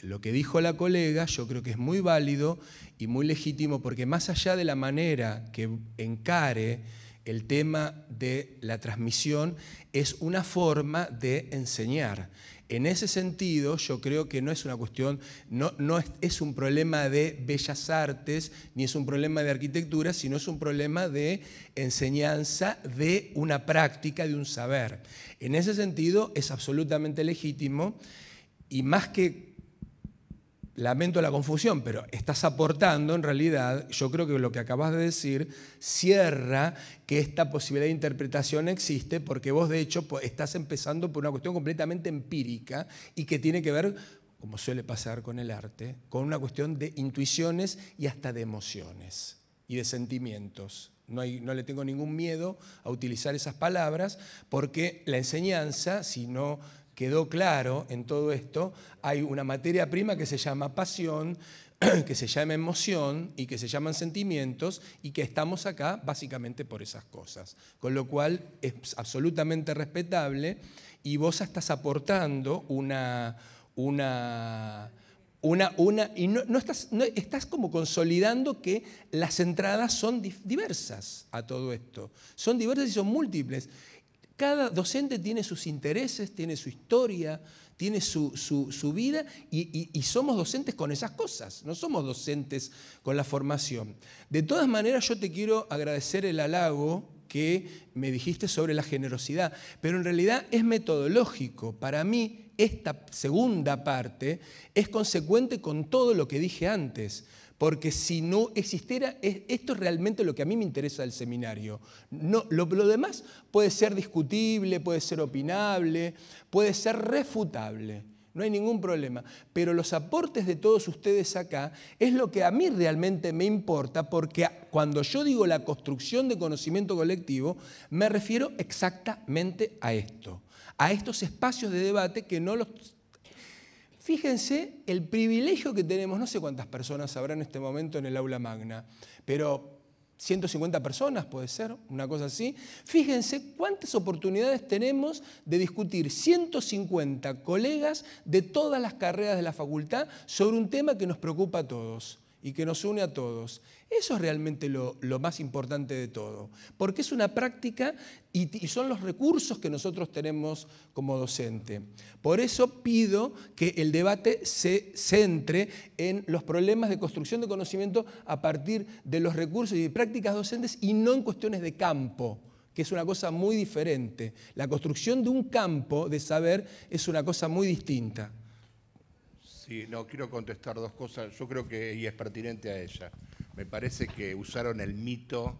Lo que dijo la colega yo creo que es muy válido y muy legítimo porque más allá de la manera que encare el tema de la transmisión es una forma de enseñar. En ese sentido, yo creo que no es una cuestión, no, no es, es, un problema de bellas artes, ni es un problema de arquitectura, sino es un problema de enseñanza de una práctica, de un saber. En ese sentido, es absolutamente legítimo y más que lamento la confusión, pero estás aportando en realidad, yo creo que lo que acabas de decir cierra que esta posibilidad de interpretación existe porque vos de hecho estás empezando por una cuestión completamente empírica y que tiene que ver, como suele pasar con el arte, con una cuestión de intuiciones y hasta de emociones y de sentimientos. No, no, le tengo ningún miedo a utilizar esas palabras porque la enseñanza, si no quedó claro en todo esto, hay una materia prima que se llama pasión, que se llama emoción y que se llaman sentimientos y que estamos acá básicamente por esas cosas. Con lo cual es absolutamente respetable y vos estás aportando una... una una, una, y no, no estás, no, estás como consolidando que las entradas son diversas a todo esto. Son diversas y son múltiples. Cada docente tiene sus intereses, tiene su historia, tiene su, vida y, y, somos docentes con esas cosas, no somos docentes con la formación. De todas maneras, yo te quiero agradecer el halago que me dijiste sobre la generosidad, pero en realidad es metodológico. Para mí, esta segunda parte es consecuente con todo lo que dije antes. Porque si no existiera, esto es realmente lo que a mí me interesa del seminario. No, lo, lo demás puede ser discutible, puede ser opinable, puede ser refutable. No hay ningún problema. Pero los aportes de todos ustedes acá es lo que a mí realmente me importa, porque cuando yo digo la construcción de conocimiento colectivo, me refiero exactamente a esto, a estos espacios de debate que no los Fíjense el privilegio que tenemos, no sé cuántas personas habrá en este momento en el aula magna, pero 150 personas puede ser, una cosa así. Fíjense cuántas oportunidades tenemos de discutir 150 colegas de todas las carreras de la facultad sobre un tema que nos preocupa a todos y que nos une a todos. Eso es realmente lo, más importante de todo, porque es una práctica y, y, son los recursos que nosotros tenemos como docente. Por eso pido que el debate se centre en los problemas de construcción de conocimiento a partir de los recursos y de prácticas docentes y no en cuestiones de campo que es una cosa muy diferente. La construcción de un campo de saber es una cosa muy distinta. Sí, no, quiero contestar dos cosas. Yo creo que y es pertinente a ella. Me parece que usaron el mito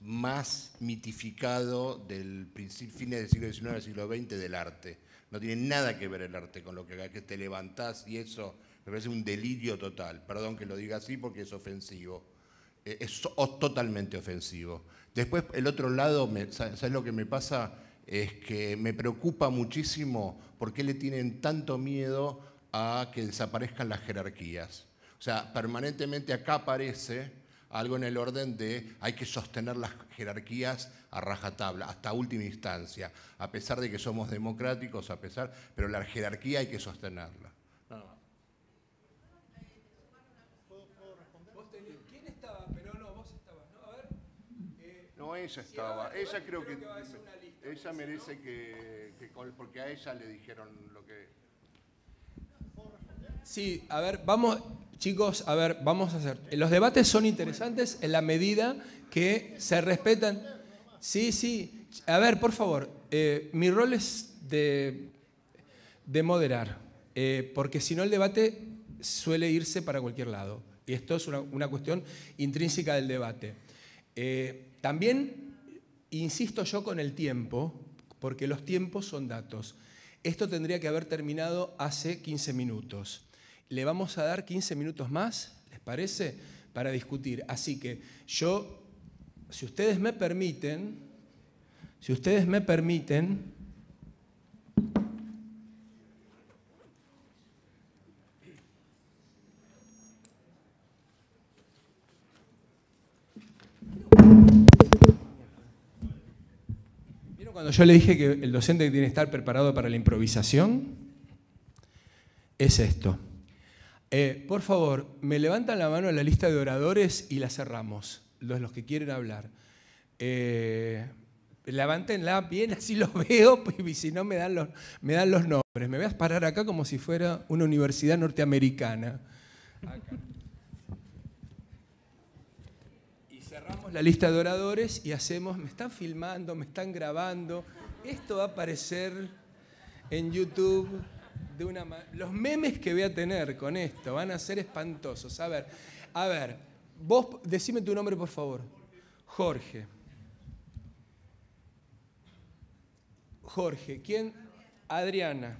más mitificado del fines del siglo XIX del siglo XX del arte. No tiene nada que ver el arte con lo que, que te levantás y eso me parece un delirio total. Perdón que lo diga así porque es ofensivo. Eh, es totalmente ofensivo. Después, el otro lado, ¿sabes lo que me pasa? Es que me preocupa muchísimo por qué le tienen tanto miedo a que desaparezcan las jerarquías. O sea, permanentemente acá aparece algo en el orden de hay que sostener las jerarquías a rajatabla, hasta última instancia, a pesar de que somos democráticos, a pesar, pero la jerarquía hay que sostenerla. No, ella estaba. ella creo, que, ella merece que, porque a ella le dijeron lo que Sí, a ver, vamos, chicos, a ver, vamos a hacer. Los debates son interesantes en la medida que se respetan. Sí, sí. A ver, por favor, eh, mi rol es de, moderar, eh, porque si no el debate suele irse para cualquier lado. Y esto es una, cuestión intrínseca del debate. Eh, también insisto yo con el tiempo, porque los tiempos son datos. Esto tendría que haber terminado hace 15 minutos. Le vamos a dar 15 minutos más, ¿les parece? Para discutir. Así que yo, si ustedes me permiten, si ustedes me permiten, cuando yo le dije que el docente tiene que estar preparado para la improvisación? Es esto. Eh, por favor, me levantan la mano a la lista de oradores y la cerramos, los, los que quieren hablar. Eh, levántenla bien, así los veo, y si no me dan, los, me dan los nombres. Me voy a parar acá como si fuera una universidad norteamericana. Y cerramos la lista de oradores y hacemos, me están filmando, me están grabando, esto va a aparecer en YouTube. Los memes que voy a tener con esto van a ser espantosos. A ver, a ver, vos decime tu nombre, por favor. Jorge. Jorge, ¿quién? Adriana.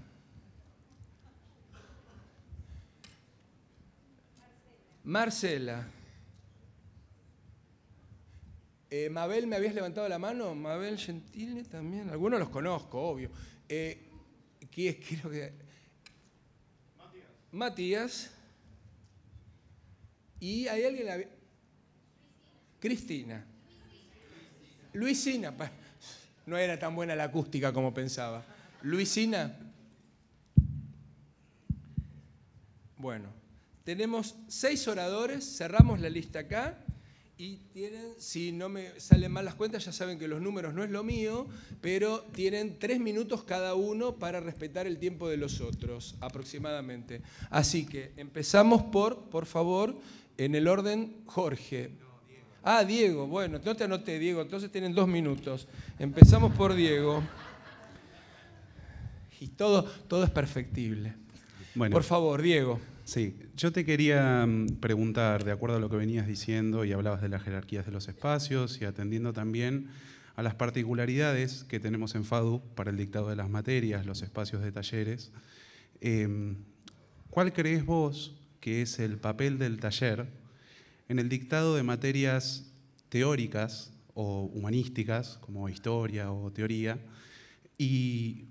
Marcela. Eh, Mabel, ¿me habías levantado la mano? Mabel Gentile también. Algunos los conozco, obvio. Eh, quiero que Matías. Y hay alguien. Cristina. Luisina. No era tan buena la acústica como pensaba. Luisina. Bueno, tenemos seis oradores, cerramos la lista acá tienen, si no me salen mal las cuentas, ya saben que los números no es lo mío, pero tienen tres minutos cada uno para respetar el tiempo de los otros, aproximadamente. Así que empezamos por, por favor, en el orden Jorge. Ah, Diego, bueno, no te anoté, Diego, entonces tienen dos minutos. Empezamos por Diego. Y todo, todo es perfectible. Bueno. Por favor, Diego. Sí, yo te quería mm, preguntar, de acuerdo a lo que venías diciendo y hablabas de las jerarquías de los espacios y atendiendo también a las particularidades que tenemos en FADU para el dictado de las materias, los espacios de talleres, em, ¿cuál crees vos que es el papel del taller en el dictado de materias teóricas o humanísticas, como historia o teoría, y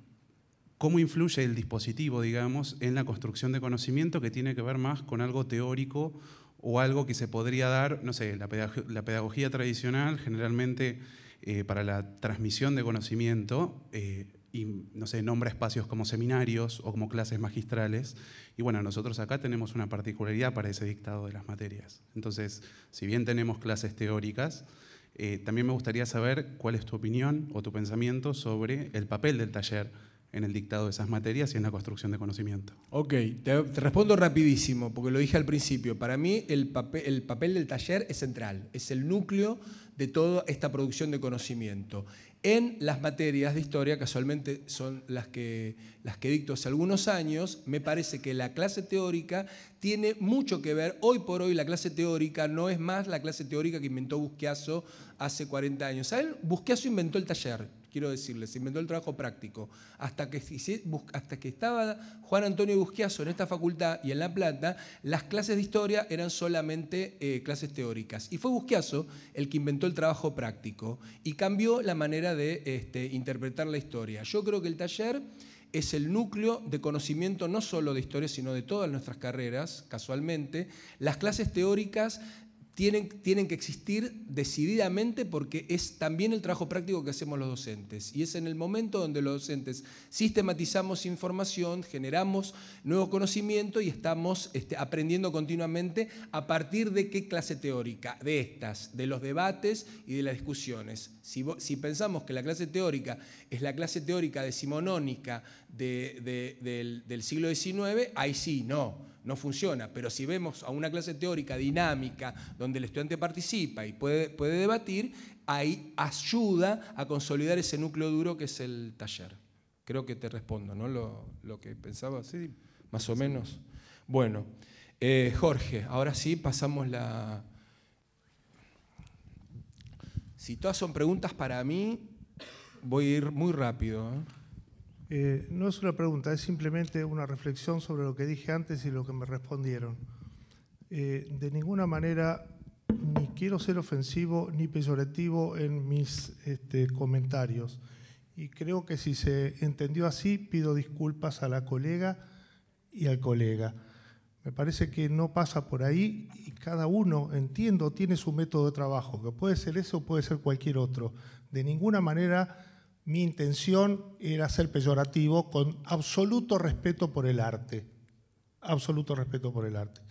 cómo influye el dispositivo, digamos, en la construcción de conocimiento que tiene que ver más con algo teórico o algo que se podría dar, no sé, la, pedagogía tradicional generalmente eh, para la transmisión de conocimiento, eh, y, no sé, nombra espacios como seminarios o como clases magistrales. Y bueno, nosotros acá tenemos una particularidad para ese dictado de las materias. Entonces, si bien tenemos clases teóricas, eh, también me gustaría saber cuál es tu opinión o tu pensamiento sobre el papel del taller en el dictado de esas materias y en la construcción de conocimiento. Ok, te, respondo rapidísimo, porque lo dije al principio. Para mí el papel, el papel del taller es central, es el núcleo de toda esta producción de conocimiento. En las materias de historia, casualmente son las que, las que dicto hace algunos años, me parece que la clase teórica tiene mucho que ver. Hoy por hoy la clase teórica no es más la clase teórica que inventó Busquiazo hace 40 años. ¿Saben? Busquiazo inventó el taller quiero decirles, inventó el trabajo práctico. Hasta que, estaba Juan Antonio Busquiazo en esta facultad y en La Plata, las clases de historia eran solamente eh, clases teóricas. Y fue Busquiazo el que inventó el trabajo práctico y cambió la manera de este, interpretar la historia. Yo creo que el taller es el núcleo de conocimiento no solo de historia, sino de todas nuestras carreras, casualmente. Las clases teóricas tienen, que existir decididamente porque es también el trabajo práctico que hacemos los docentes. Y es en el momento donde los docentes sistematizamos información, generamos nuevo conocimiento y estamos este, aprendiendo continuamente a partir de qué clase teórica, de estas, de los debates y de las discusiones. Si, pensamos que la clase teórica es la clase teórica decimonónica de, del, del siglo XIX, ahí sí, no no funciona. Pero si vemos a una clase teórica dinámica, donde el estudiante participa y puede, puede debatir, ahí ayuda a consolidar ese núcleo duro que es el taller. Creo que te respondo, ¿no? Lo, que pensaba, sí, más o menos. Bueno, eh, Jorge, ahora sí pasamos la... Si todas son preguntas para mí, voy a ir muy rápido. ¿eh? Eh, no es una pregunta, es simplemente una reflexión sobre lo que dije antes y lo que me respondieron. Eh, de ninguna manera ni quiero ser ofensivo ni peyorativo en mis este, comentarios. Y creo que si se entendió así, pido disculpas a la colega y al colega. Me parece que no pasa por ahí y cada uno, entiendo, tiene su método de trabajo, que puede ser eso o puede ser cualquier otro. De ninguna manera mi intención era ser peyorativo con absoluto respeto por el arte. Absoluto respeto por el arte.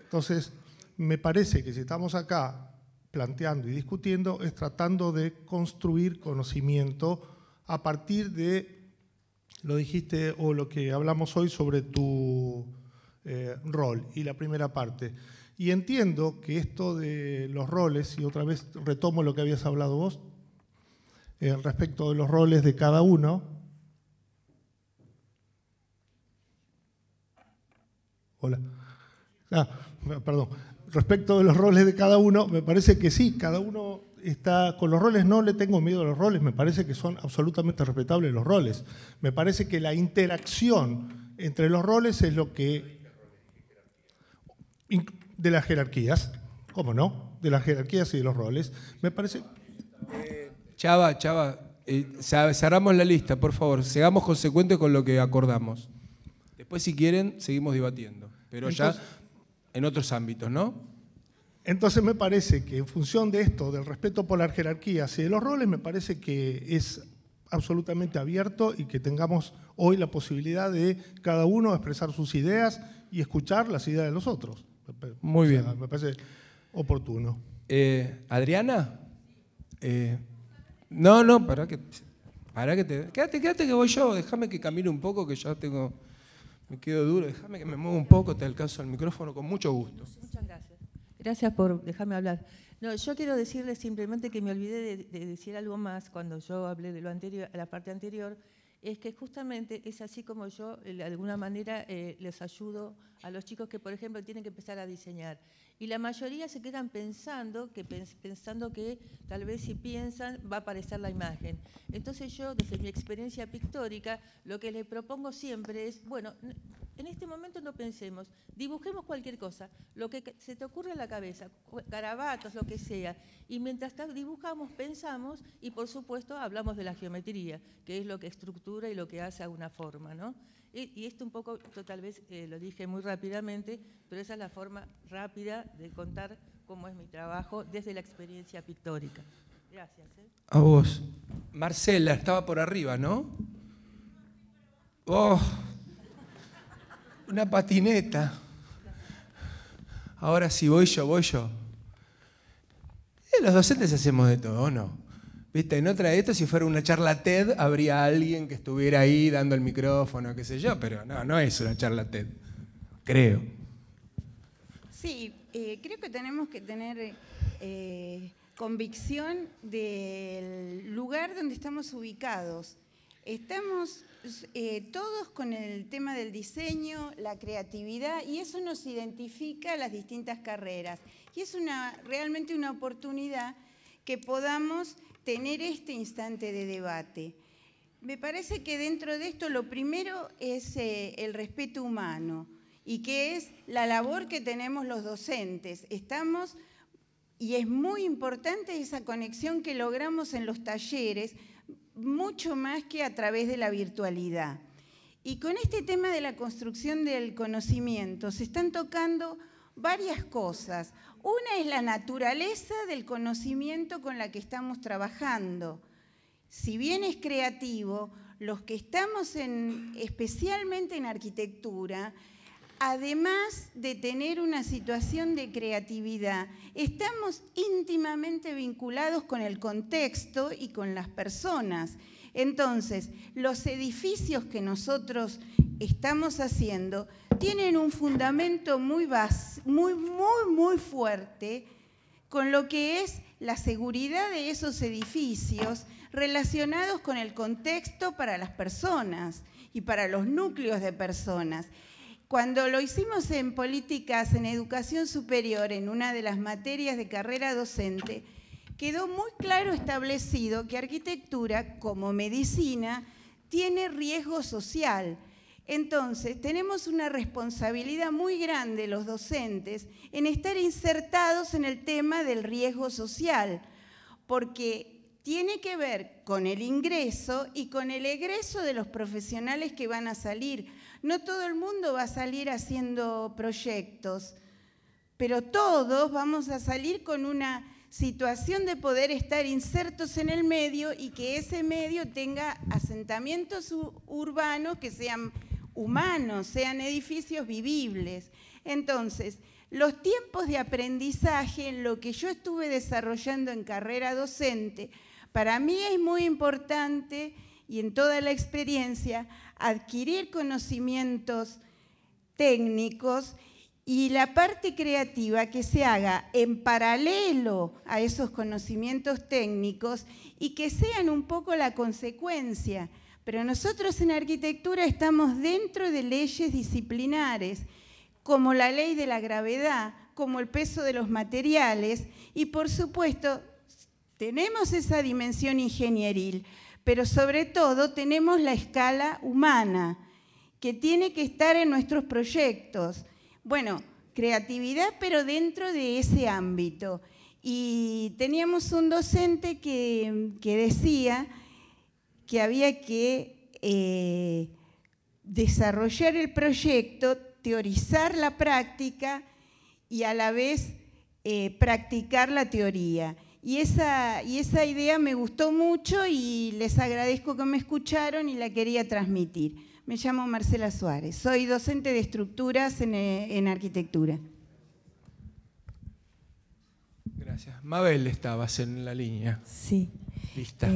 Entonces, me parece que si estamos acá planteando y discutiendo, es tratando de construir conocimiento a partir de, lo dijiste o lo que hablamos hoy sobre tu eh, rol y la primera parte. Y entiendo que esto de los roles, y otra vez retomo lo que habías hablado vos, eh, respecto de los roles de cada uno. Hola. Ah, perdón. Respecto de los roles de cada uno, me parece que sí, cada uno está con los roles, no le tengo miedo a los roles, me parece que son absolutamente respetables los roles. Me parece que la interacción entre los roles es lo que... De las jerarquías, ¿cómo no? De las jerarquías y de los roles. Me parece... Eh, Chava, Chava, eh, cerramos la lista, por favor. Seamos consecuentes con lo que acordamos. Después, si quieren, seguimos debatiendo. Pero ya en otros ámbitos, ¿no? Entonces me parece que en función de esto, del respeto por las jerarquías y de los roles, me parece que es absolutamente abierto y que tengamos hoy la posibilidad de cada uno expresar sus ideas y escuchar las ideas de los otros. Muy bien. Me parece oportuno. Eh, Adriana, eh, no, no, para que. Para que te. Quédate, quédate que voy yo. Déjame que camine un poco, que ya tengo. Me quedo duro. Déjame que me mueva un poco. Te alcanzo el micrófono con mucho gusto. Muchas gracias. Gracias por dejarme hablar. No, yo quiero decirles simplemente que me olvidé de, decir algo más cuando yo hablé de lo anterior, la parte anterior, es que justamente es así como yo, eh, de alguna manera, eh, les ayudo a los chicos que, por ejemplo, tienen que empezar a diseñar. Y la mayoría se quedan pensando que, pensando que tal vez si piensan va a aparecer la imagen. Entonces yo, desde mi experiencia pictórica, lo que les propongo siempre es, bueno, en este momento no pensemos, dibujemos cualquier cosa, lo que se te ocurre en la cabeza, garabatos lo que sea, y mientras dibujamos, pensamos y por supuesto hablamos de la geometría, que es lo que estructura y lo que hace alguna una forma, ¿no? Y, esto un poco, tal vez eh, lo dije muy rápidamente, pero esa es la forma rápida de contar cómo es mi trabajo desde la experiencia pictórica. Gracias. ¿eh? A vos. Marcela, estaba por arriba, ¿no? Oh, una patineta. Ahora sí, voy yo, voy yo. Eh, los docentes hacemos de todo, ¿o ¿no? en otra de estas, si fuera una charla TED, habría alguien que estuviera ahí dando el micrófono, qué sé yo, pero no, no es una charla TED, creo. Sí, eh, creo que tenemos que tener eh, convicción del lugar donde estamos ubicados. Estamos eh, todos con el tema del diseño, la creatividad, y eso nos identifica las distintas carreras. Y es una, realmente una oportunidad que podamos tener este instante de debate. Me parece que dentro de esto lo primero es eh, el respeto humano y que es la labor que tenemos los docentes. Estamos, y es muy importante esa conexión que logramos en los talleres, mucho más que a través de la virtualidad. Y con este tema de la construcción del conocimiento se están tocando varias cosas. Una es la naturaleza del conocimiento con la que estamos trabajando. Si bien es creativo, los que estamos en, especialmente en arquitectura, además de tener una situación de creatividad, estamos íntimamente vinculados con el contexto y con las personas. Entonces, los edificios que nosotros estamos haciendo tienen un fundamento muy, muy, muy, muy fuerte con lo que es la seguridad de esos edificios relacionados con el contexto para las personas y para los núcleos de personas. Cuando lo hicimos en políticas, en educación superior, en una de las materias de carrera docente, quedó muy claro establecido que arquitectura, como medicina, tiene riesgo social entonces, tenemos una responsabilidad muy grande los docentes en estar insertados en el tema del riesgo social, porque tiene que ver con el ingreso y con el egreso de los profesionales que van a salir. No todo el mundo va a salir haciendo proyectos, pero todos vamos a salir con una situación de poder estar insertos en el medio y que ese medio tenga asentamientos urbanos que sean humanos, sean edificios vivibles. Entonces, los tiempos de aprendizaje, en lo que yo estuve desarrollando en carrera docente, para mí es muy importante y en toda la experiencia adquirir conocimientos técnicos y la parte creativa que se haga en paralelo a esos conocimientos técnicos y que sean un poco la consecuencia pero nosotros en arquitectura estamos dentro de leyes disciplinares, como la ley de la gravedad, como el peso de los materiales y por supuesto tenemos esa dimensión ingenieril, pero sobre todo tenemos la escala humana que tiene que estar en nuestros proyectos. Bueno, creatividad, pero dentro de ese ámbito. Y teníamos un docente que, que decía que había que eh, desarrollar el proyecto, teorizar la práctica y a la vez eh, practicar la teoría. Y esa, y esa idea me gustó mucho y les agradezco que me escucharon y la quería transmitir. Me llamo Marcela Suárez, soy docente de estructuras en, eh, arquitectura. Gracias. Mabel, estabas en la línea. Sí. Lista.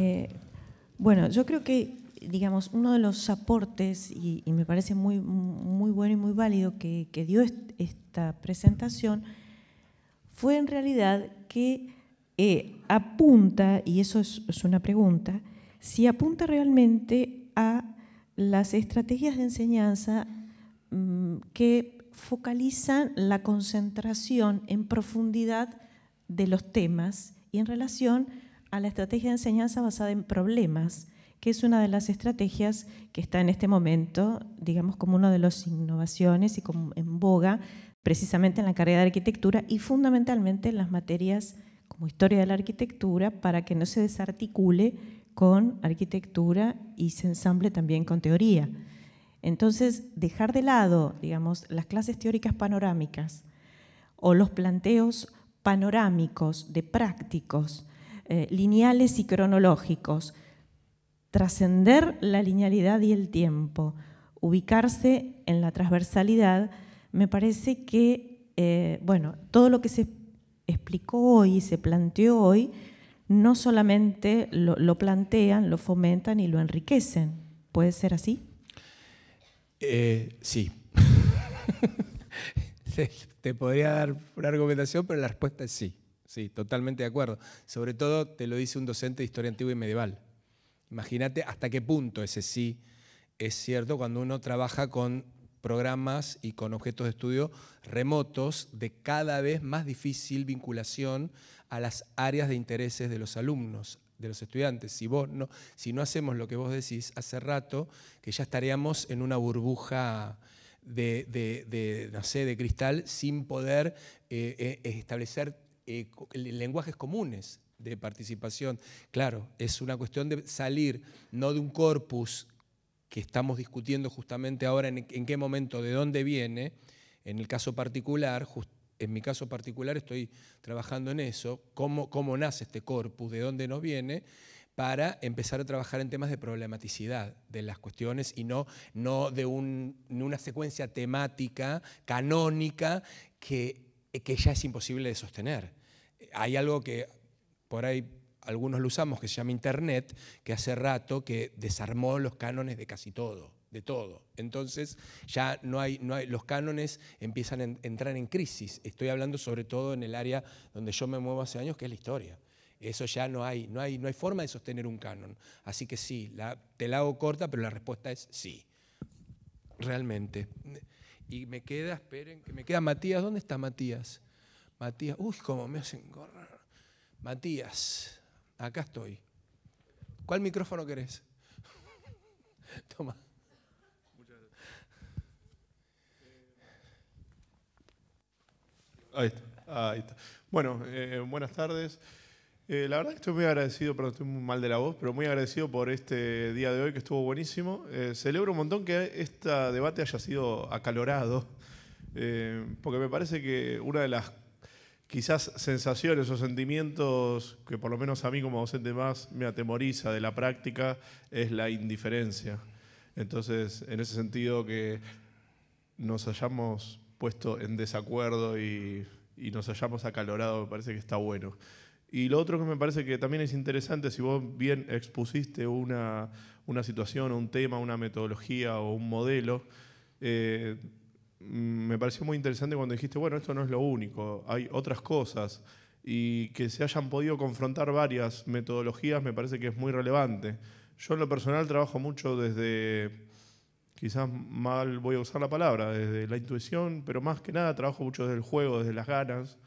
Bueno, yo creo que, digamos, uno de los aportes, y, me parece muy, muy bueno y muy válido que, dio esta presentación, fue en realidad que eh, apunta, y eso es, una pregunta, si apunta realmente a las estrategias de enseñanza mm, que focalizan la concentración en profundidad de los temas y en relación a la estrategia de enseñanza basada en problemas, que es una de las estrategias que está en este momento, digamos, como una de las innovaciones y como en boga precisamente en la carrera de arquitectura y fundamentalmente en las materias como historia de la arquitectura para que no se desarticule con arquitectura y se ensamble también con teoría. Entonces, dejar de lado, digamos, las clases teóricas panorámicas o los planteos panorámicos de prácticos eh, lineales y cronológicos, trascender la linealidad y el tiempo, ubicarse en la transversalidad, me parece que, eh, bueno, todo lo que se explicó hoy y se planteó hoy, no solamente lo, plantean, lo fomentan y lo enriquecen. ¿Puede ser así? Eh, sí. te, podría dar una argumentación, pero la respuesta es sí. Sí, totalmente de acuerdo. Sobre todo te lo dice un docente de historia antigua y medieval. Imagínate hasta qué punto ese sí es cierto cuando uno trabaja con programas y con objetos de estudio remotos de cada vez más difícil vinculación a las áreas de intereses de los alumnos, de los estudiantes. Si, vos no, si no hacemos lo que vos decís hace rato, que ya estaríamos en una burbuja de, de, de, cristal sin poder eh, eh, establecer eh, lenguajes comunes de participación. Claro, es una cuestión de salir no de un corpus que estamos discutiendo justamente ahora en, qué momento, de dónde viene, en el caso particular, en mi caso particular estoy trabajando en eso, cómo, cómo nace este corpus, de dónde nos viene, para empezar a trabajar en temas de problematicidad de las cuestiones y no, no de un, una secuencia temática, canónica, que, que ya es imposible de sostener hay algo que por ahí algunos lo usamos, que se llama Internet, que hace rato que desarmó los cánones de casi todo, de todo. Entonces ya no hay, no hay los cánones empiezan a entrar en crisis. Estoy hablando sobre todo en el área donde yo me muevo hace años, que es la historia. Eso ya no hay, no hay, forma de sostener un canon. Así que sí, te la hago corta, pero la respuesta es sí, realmente. Y me queda, esperen, que me queda Matías. ¿Dónde está Matías? Matías, uy, Como me hacen correr. Matías, acá estoy. ¿Cuál micrófono querés? Toma. Ahí está, ahí está. Bueno, eh, buenas tardes. Eh, la verdad que estoy muy agradecido, perdón, estoy muy mal de la voz, pero muy agradecido por este día de hoy que estuvo buenísimo. Eh, celebro un montón que este debate haya sido acalorado, porque me parece que una de las quizás sensaciones o sentimientos que por lo menos a mí como docente más me atemoriza de la práctica es la indiferencia. Entonces, en ese sentido que nos hayamos puesto en desacuerdo y, nos hayamos acalorado, me parece que está bueno. Y lo otro que me parece que también es interesante, si vos bien expusiste una, una situación, un tema, una metodología o un modelo, eh, Mm, me pareció muy interesante cuando dijiste, bueno, esto no es lo único, hay otras cosas y que se hayan podido confrontar varias metodologías me parece que es muy relevante. Yo en lo personal trabajo mucho desde, quizás mal voy a usar la palabra, desde la intuición, pero más que nada trabajo mucho desde el juego, desde las ganas,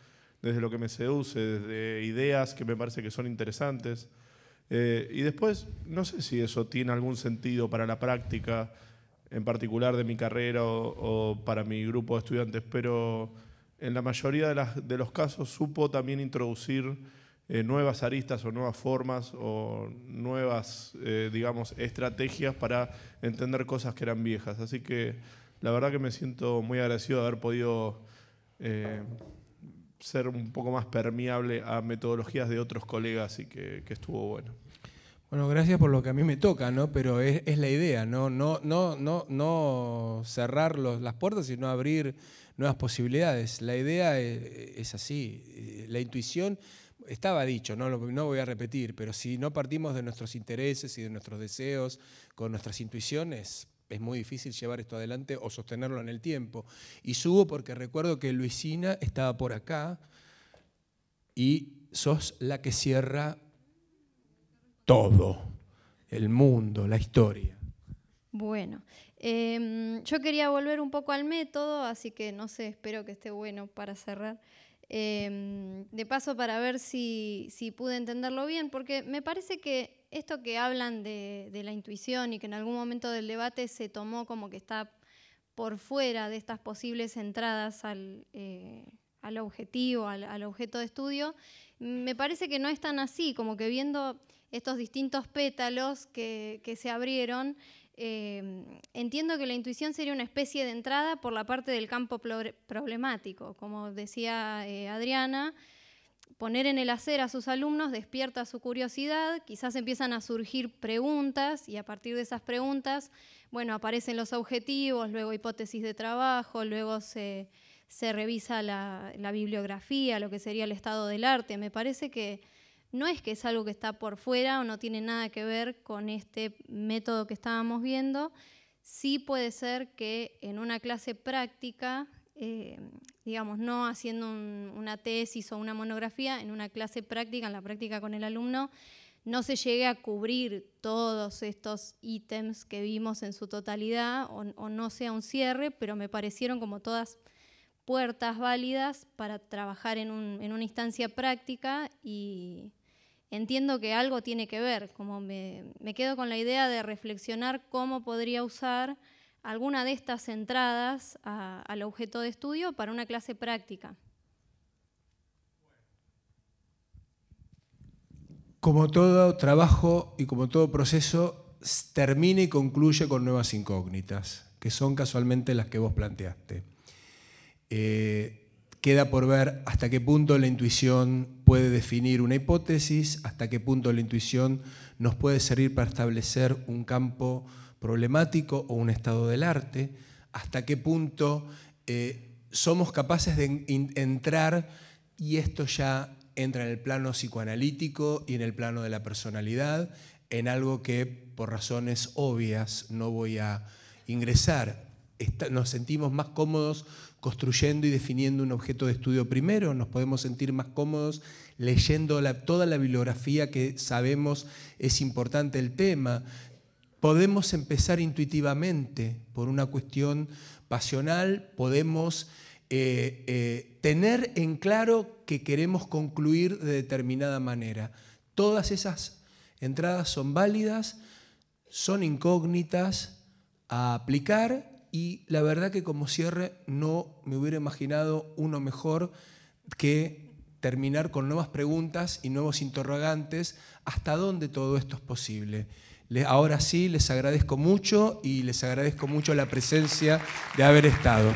desde lo que me seduce, desde ideas que me parece que son interesantes. Eh, y después, no sé si eso tiene algún sentido para la práctica en particular de mi carrera o, para mi grupo de estudiantes, pero en la mayoría de, los casos supo también introducir eh, nuevas aristas o nuevas formas o nuevas, eh, digamos, estrategias para entender cosas que eran viejas. Así que la verdad que me siento muy agradecido de haber podido eh, ser un poco más permeable a metodologías de otros colegas y que estuvo bueno. Bueno, gracias por lo que a mí me toca, ¿no? Pero es, la idea, ¿no? No, no, no, no cerrar las puertas, sino abrir nuevas posibilidades. La idea eh, es, así. Eh, la intuición estaba dicho, ¿no? no voy a repetir, pero si no partimos de nuestros intereses y de nuestros deseos con nuestras intuiciones, es muy difícil llevar esto adelante o sostenerlo en el tiempo. Y subo porque recuerdo que Luisina estaba por acá y sos la que cierra todo, el mundo, la historia. Bueno, em, yo quería volver un poco al método, así que no sé, espero que esté bueno para cerrar. Em, de paso, para ver si, pude entenderlo bien, porque me parece que esto que hablan de, la intuición y que en algún momento del debate se tomó como que está por fuera de estas posibles entradas al, eh, objetivo, al, al, objeto de estudio, me parece que no es tan así, como que viendo estos distintos pétalos que, se abrieron, em, entiendo que la intuición sería una especie de entrada por la parte del campo problemático. Como decía eh, Adriana, poner en el hacer a sus alumnos despierta su curiosidad, quizás empiezan a surgir preguntas y a partir de esas preguntas, bueno, aparecen los objetivos, luego hipótesis de trabajo, luego se, revisa la bibliografía, lo que sería el estado del arte. Me parece que no es que es algo que está por fuera o no tiene nada que ver con este método que estábamos viendo, sí puede ser que en una clase práctica, eh, digamos, no haciendo una tesis o una monografía, en una clase práctica, en la práctica con el alumno, no se llegue a cubrir todos estos ítems que vimos en su totalidad o, no sea un cierre, pero me parecieron como todas puertas válidas para trabajar en, en una instancia práctica y, entiendo que algo tiene que ver, como me, quedo con la idea de reflexionar cómo podría usar alguna de estas entradas al objeto de estudio para una clase práctica. Como todo trabajo y como todo proceso, termina y concluye con nuevas incógnitas, que son casualmente las que vos planteaste. Eh, Queda por ver hasta qué punto la intuición puede definir una hipótesis, hasta qué punto la intuición nos puede servir para establecer un campo problemático o un estado del arte, hasta qué punto eh, somos capaces de entrar, y esto ya entra en el plano psicoanalítico y en el plano de la personalidad, en algo que por razones obvias no voy a ingresar. nos sentimos más cómodos construyendo y definiendo un objeto de estudio primero, nos podemos sentir más cómodos leyendo toda la bibliografía que sabemos es importante el tema. Podemos empezar intuitivamente por una cuestión pasional, podemos eh, eh, tener en claro que queremos concluir de determinada manera. Todas esas entradas son válidas, son incógnitas a aplicar y la verdad que como cierre no me hubiera imaginado uno mejor que terminar con nuevas preguntas y nuevos interrogantes, hasta dónde todo esto es posible. Ahora sí, les agradezco mucho y les agradezco mucho la presencia de haber estado.